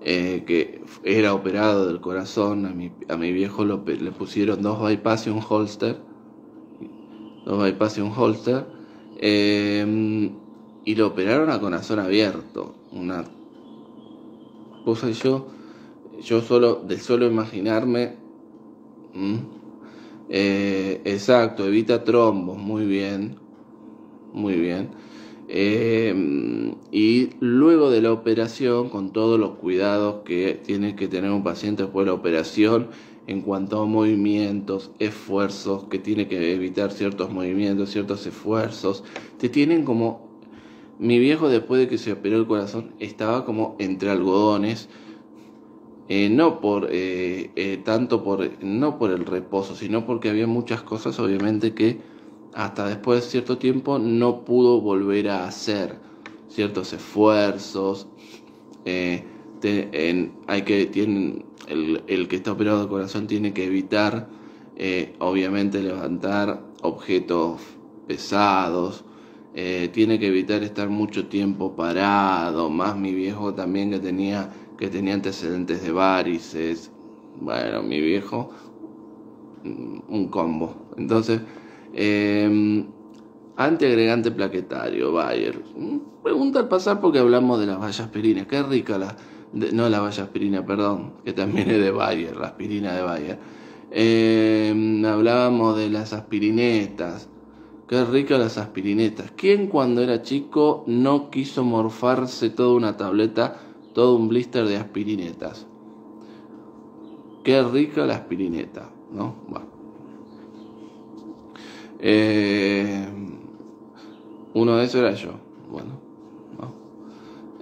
eh, que era operado del corazón, a mi, a mi viejo le pusieron dos bypass y un holster, dos bypass y un holster, em, y lo operaron a corazón abierto, una cosa yo, yo solo, de solo imaginarme, eh, exacto, evita trombos, muy bien, muy bien. Eh, y luego de la operación, con todos los cuidados que tiene que tener un paciente después de la operación, en cuanto a movimientos, esfuerzos, que tiene que evitar ciertos movimientos, ciertos esfuerzos, te tienen como... Mi viejo después de que se operó el corazón estaba como entre algodones, eh, no por eh, eh, tanto por no por el reposo, sino porque había muchas cosas obviamente que hasta después de cierto tiempo no pudo volver a hacer ciertos esfuerzos. Eh, hay que, tienen, el, el, que está operado de corazón tiene que evitar, eh, obviamente, levantar objetos pesados. Eh, tiene que evitar estar mucho tiempo parado, más mi viejo también que tenía, que tenía antecedentes de varices, bueno, mi viejo, mm, un combo. Entonces, eh, antiagregante plaquetario, Bayer. Mm, pregunta al pasar porque hablamos de las vallas aspirinas. Qué rica la... no la valla aspirina, perdón, que también es de Bayer, la aspirina de Bayer. Em, hablábamos de las aspirinetas. Qué rica las aspirinetas. ¿Quién cuando era chico no quiso morfarse toda una tableta, todo un blister de aspirinetas? Qué rica la aspirineta, ¿no? Eh, uno de esos era yo. Bueno,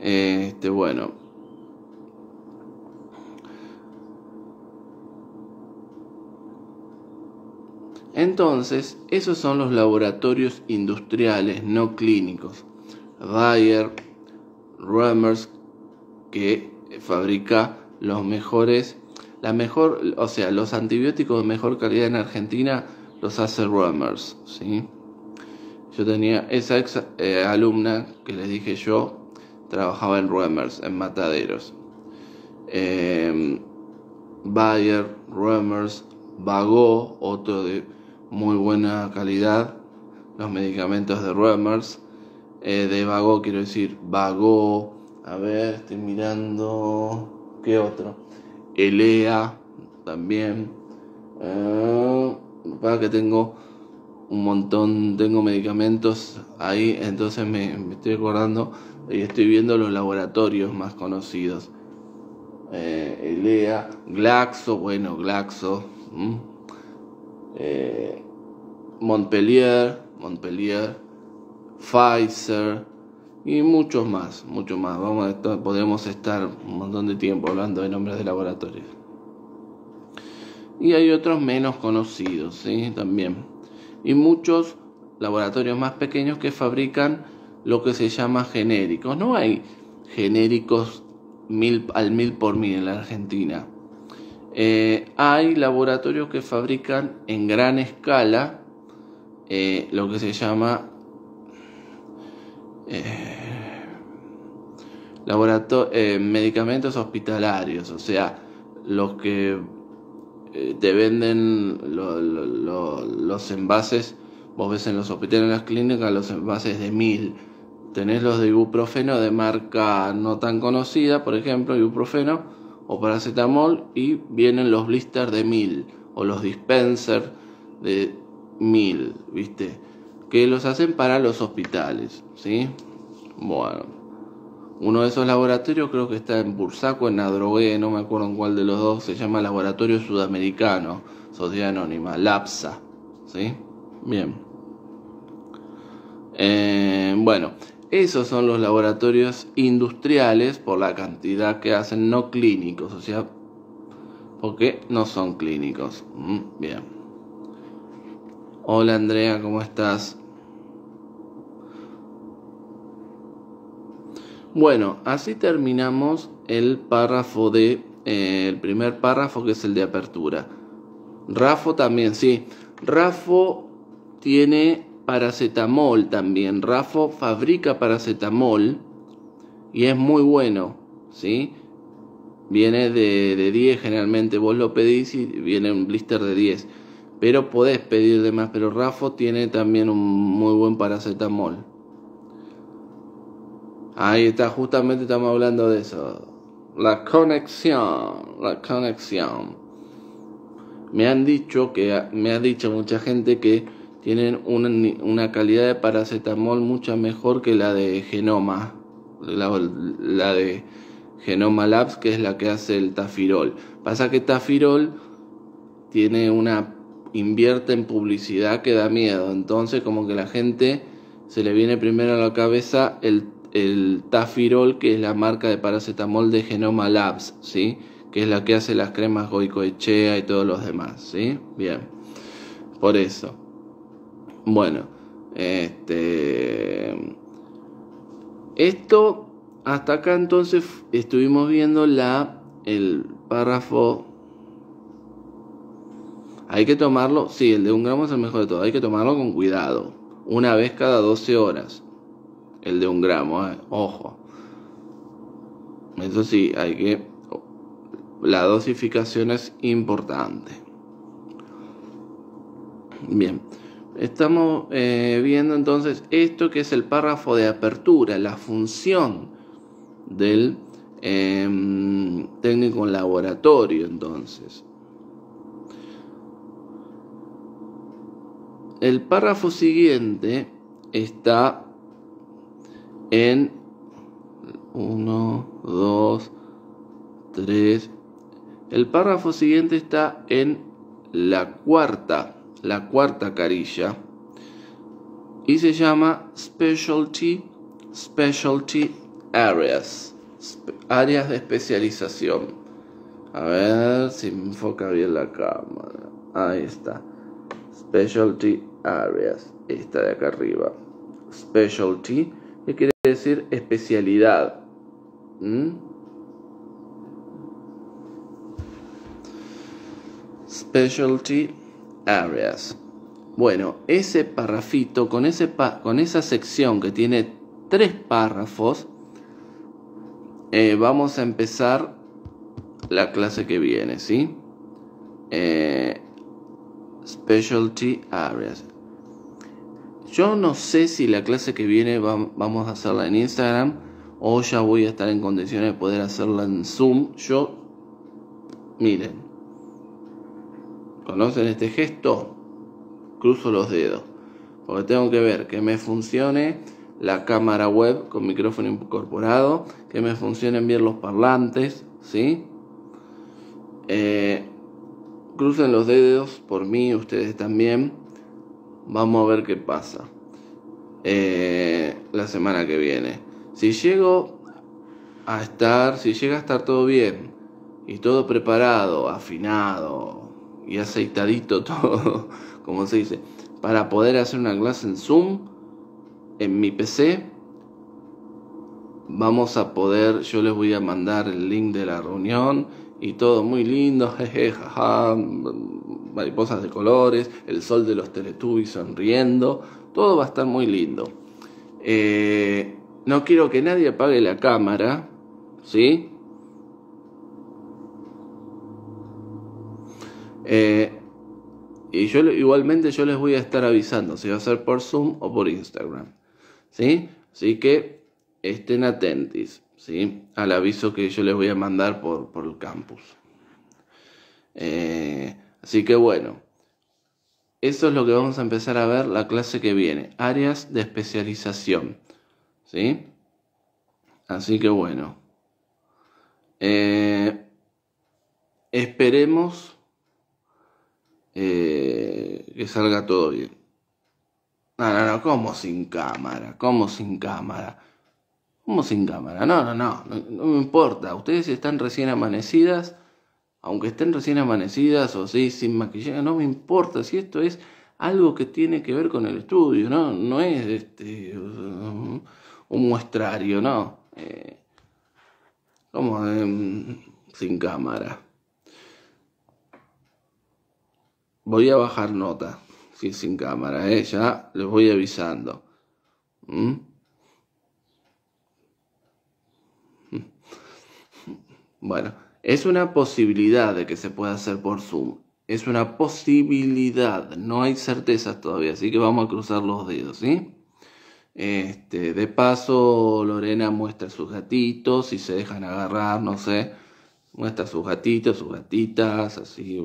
Este, bueno. Entonces, esos son los laboratorios industriales no clínicos. Bayer, Remers que fabrica los mejores, la mejor, o sea, los antibióticos de mejor calidad en Argentina los hace Rummers, ¿sí? Yo tenía esa ex, eh, alumna que les dije yo, trabajaba en Remers, en Mataderos. Em, Bayer, Rummers, Vago, otro de muy buena calidad, los medicamentos de Remers. Eh, de Vago quiero decir, Vago, a ver, estoy mirando, ¿qué otro? Elea, también. Eh, para que tengo un montón, tengo medicamentos ahí, entonces me, estoy acordando y estoy viendo los laboratorios más conocidos. Eh, Elia, Glaxo, bueno, Glaxo, eh, Montpellier, Pfizer y muchos más, muchos más. Vamos podemos estar un montón de tiempo hablando de nombres de laboratorios y hay otros menos conocidos también. Y muchos laboratorios más pequeños que fabrican lo que se llama genéricos. No hay genéricos mil, al mil por mil en la Argentina. Eh, hay laboratorios que fabrican en gran escala eh, lo que se llama eh, medicamentos hospitalarios, o sea, los que eh, te venden los envases, vos ves en los hospitales, en las clínicas, los envases de mil. Tenés los de ibuprofeno de marca no tan conocida, por ejemplo, ibuprofeno o paracetamol, y vienen los blisters de mil o los dispensers de mil, ¿viste? Que los hacen para los hospitales, ¿sí? Bueno. Uno de esos laboratorios creo que está en Bursaco, en Adrogué, no me acuerdo en cuál de los dos, se llama Laboratorio Sudamericano, Sociedad Anónima, LAPSA. ¿Sí? Bien. Eh, bueno, esos son los laboratorios industriales por la cantidad que hacen no clínicos, o sea, porque no son clínicos. Mm, bien. Hola Andrea, ¿cómo estás? Bueno, así terminamos el párrafo de eh, el primer párrafo que es el de apertura. Rafo también, sí. Rafo tiene paracetamol también. Rafo fabrica paracetamol y es muy bueno, ¿sí? Viene de, de 10 generalmente, vos lo pedís y viene un blister de 10. Pero podés pedir de más, pero Rafo tiene también un muy buen paracetamol. Ahí está, justamente estamos hablando de eso. La conexión, la conexión. Me han dicho que, me ha dicho mucha gente que tienen una, calidad de paracetamol mucha mejor que la de Genoma, la, de Genoma Labs, que es la que hace el Tafirol. Pasa que Tafirol tiene una invierte en publicidad que da miedo. Entonces, como que la gente se le viene primero a la cabeza el el Tafirol, que es la marca de paracetamol de Genoma Labs, ¿sí? que es la que hace las cremas Goicoechea y todos los demás. ¿sí? Bien, por eso. Bueno, este... Esto, hasta acá entonces estuvimos viendo la, el párrafo hay que tomarlo, sí, el de un gramo es el mejor de todo, hay que tomarlo con cuidado, una vez cada 12 horas el de un gramo, ¿eh? ojo. Eso sí, hay que... La dosificación es importante. Bien, estamos eh, viendo entonces esto que es el párrafo de apertura, la función del em, técnico en laboratorio entonces. El párrafo siguiente está en 1, 2, 3. El párrafo siguiente está en la cuarta, la cuarta carilla y se llama Specialty, Specialty Areas, áreas de especialización. A ver si me enfoca bien la cámara. Ahí está. Specialty Areas, esta de acá arriba. Specialty que quiere decir especialidad. ¿Mm? Specialty areas. Bueno, ese parrafito con, ese con esa sección que tiene tres párrafos, eh, vamos a empezar la clase que viene, ¿sí? Eh, specialty areas. Yo no sé si la clase que viene vamos a hacerla en Instagram o ya voy a estar en condiciones de poder hacerla en Zoom. Yo, miren, ¿conocen este gesto? Cruzo los dedos, porque tengo que ver que me funcione la cámara web con micrófono incorporado, que me funcionen bien los parlantes, ¿sí? Eh, crucen los dedos por mí, ustedes también Vamos a ver qué pasa eh, la semana que viene. Si llego a estar, si llega a estar todo bien y todo preparado, afinado y aceitadito *laughs* todo, como se dice, para poder hacer una clase en Zoom en mi PC, vamos a poder, yo les voy a mandar el link de la reunión y todo muy lindo, *laughs* jeje, mariposas de colores, el sol de los Teletubbies sonriendo, todo va a estar muy lindo. Eh, no quiero que nadie apague la cámara, ¿sí? Eh, y yo igualmente yo les voy a estar avisando si va a ser por Zoom o por Instagram, ¿sí? Así que estén atentos, ¿sí? Al aviso que yo les voy a mandar por, por el campus. Eh, Así que bueno, eso es lo que vamos a empezar a ver la clase que viene, áreas de especialización. ¿Sí? Así que bueno. Eh, esperemos eh, que salga todo bien. No, no, no, como sin cámara, como sin cámara, como sin cámara. No, no, no, no, no me importa. Ustedes están recién amanecidas aunque estén recién amanecidas o así, sin maquillaje, no me importa si esto es algo que tiene que ver con el estudio, no, no es este, un muestrario, no. Eh, como em, sin cámara. Voy a bajar nota, si sin cámara, eh, ya les voy avisando. ¿Mm? Bueno. Es una posibilidad de que se pueda hacer por Zoom. Es una posibilidad, no hay certezas todavía, así que vamos a cruzar los dedos, ¿sí? Este, de paso, Lorena muestra sus gatitos, si se dejan agarrar, no sé. Muestra sus gatitos, sus gatitas, así,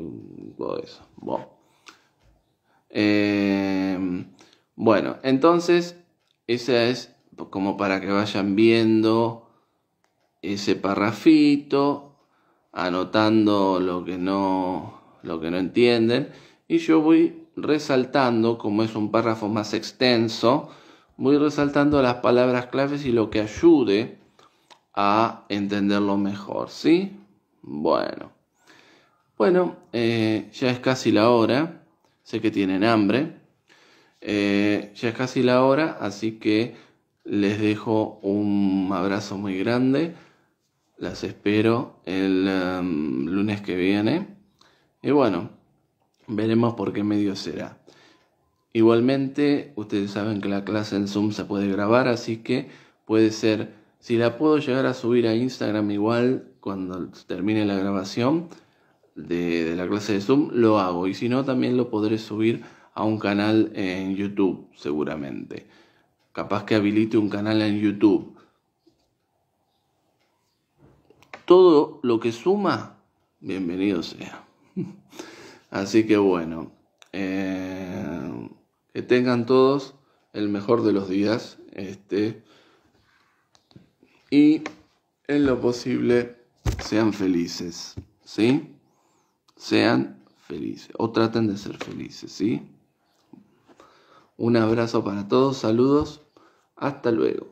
todo eso. Bueno, em, entonces, esa es como para que vayan viendo ese parrafito anotando lo que no, lo que no entienden y yo voy resaltando, como es un párrafo más extenso, voy resaltando las palabras claves y lo que ayude a entenderlo mejor, ¿sí? Bueno, bueno, eh, ya es casi la hora, sé que tienen hambre, eh, ya es casi la hora, así que les dejo un abrazo muy grande. Las espero el um, lunes que viene. Y bueno, veremos por qué medio será. Igualmente, ustedes saben que la clase en Zoom se puede grabar, así que puede ser, si la puedo llegar a subir a Instagram igual cuando termine la grabación de, de la clase de Zoom, lo hago. Y si no, también lo podré subir a un canal en YouTube, seguramente. Capaz que habilite un canal en YouTube. todo lo que suma, bienvenido sea. *laughs* Así que bueno, eh, que tengan todos el mejor de los días. Este, y en lo posible, sean felices. ¿Sí? Sean felices. O traten de ser felices. ¿Sí? Un abrazo para todos. Saludos. Hasta luego.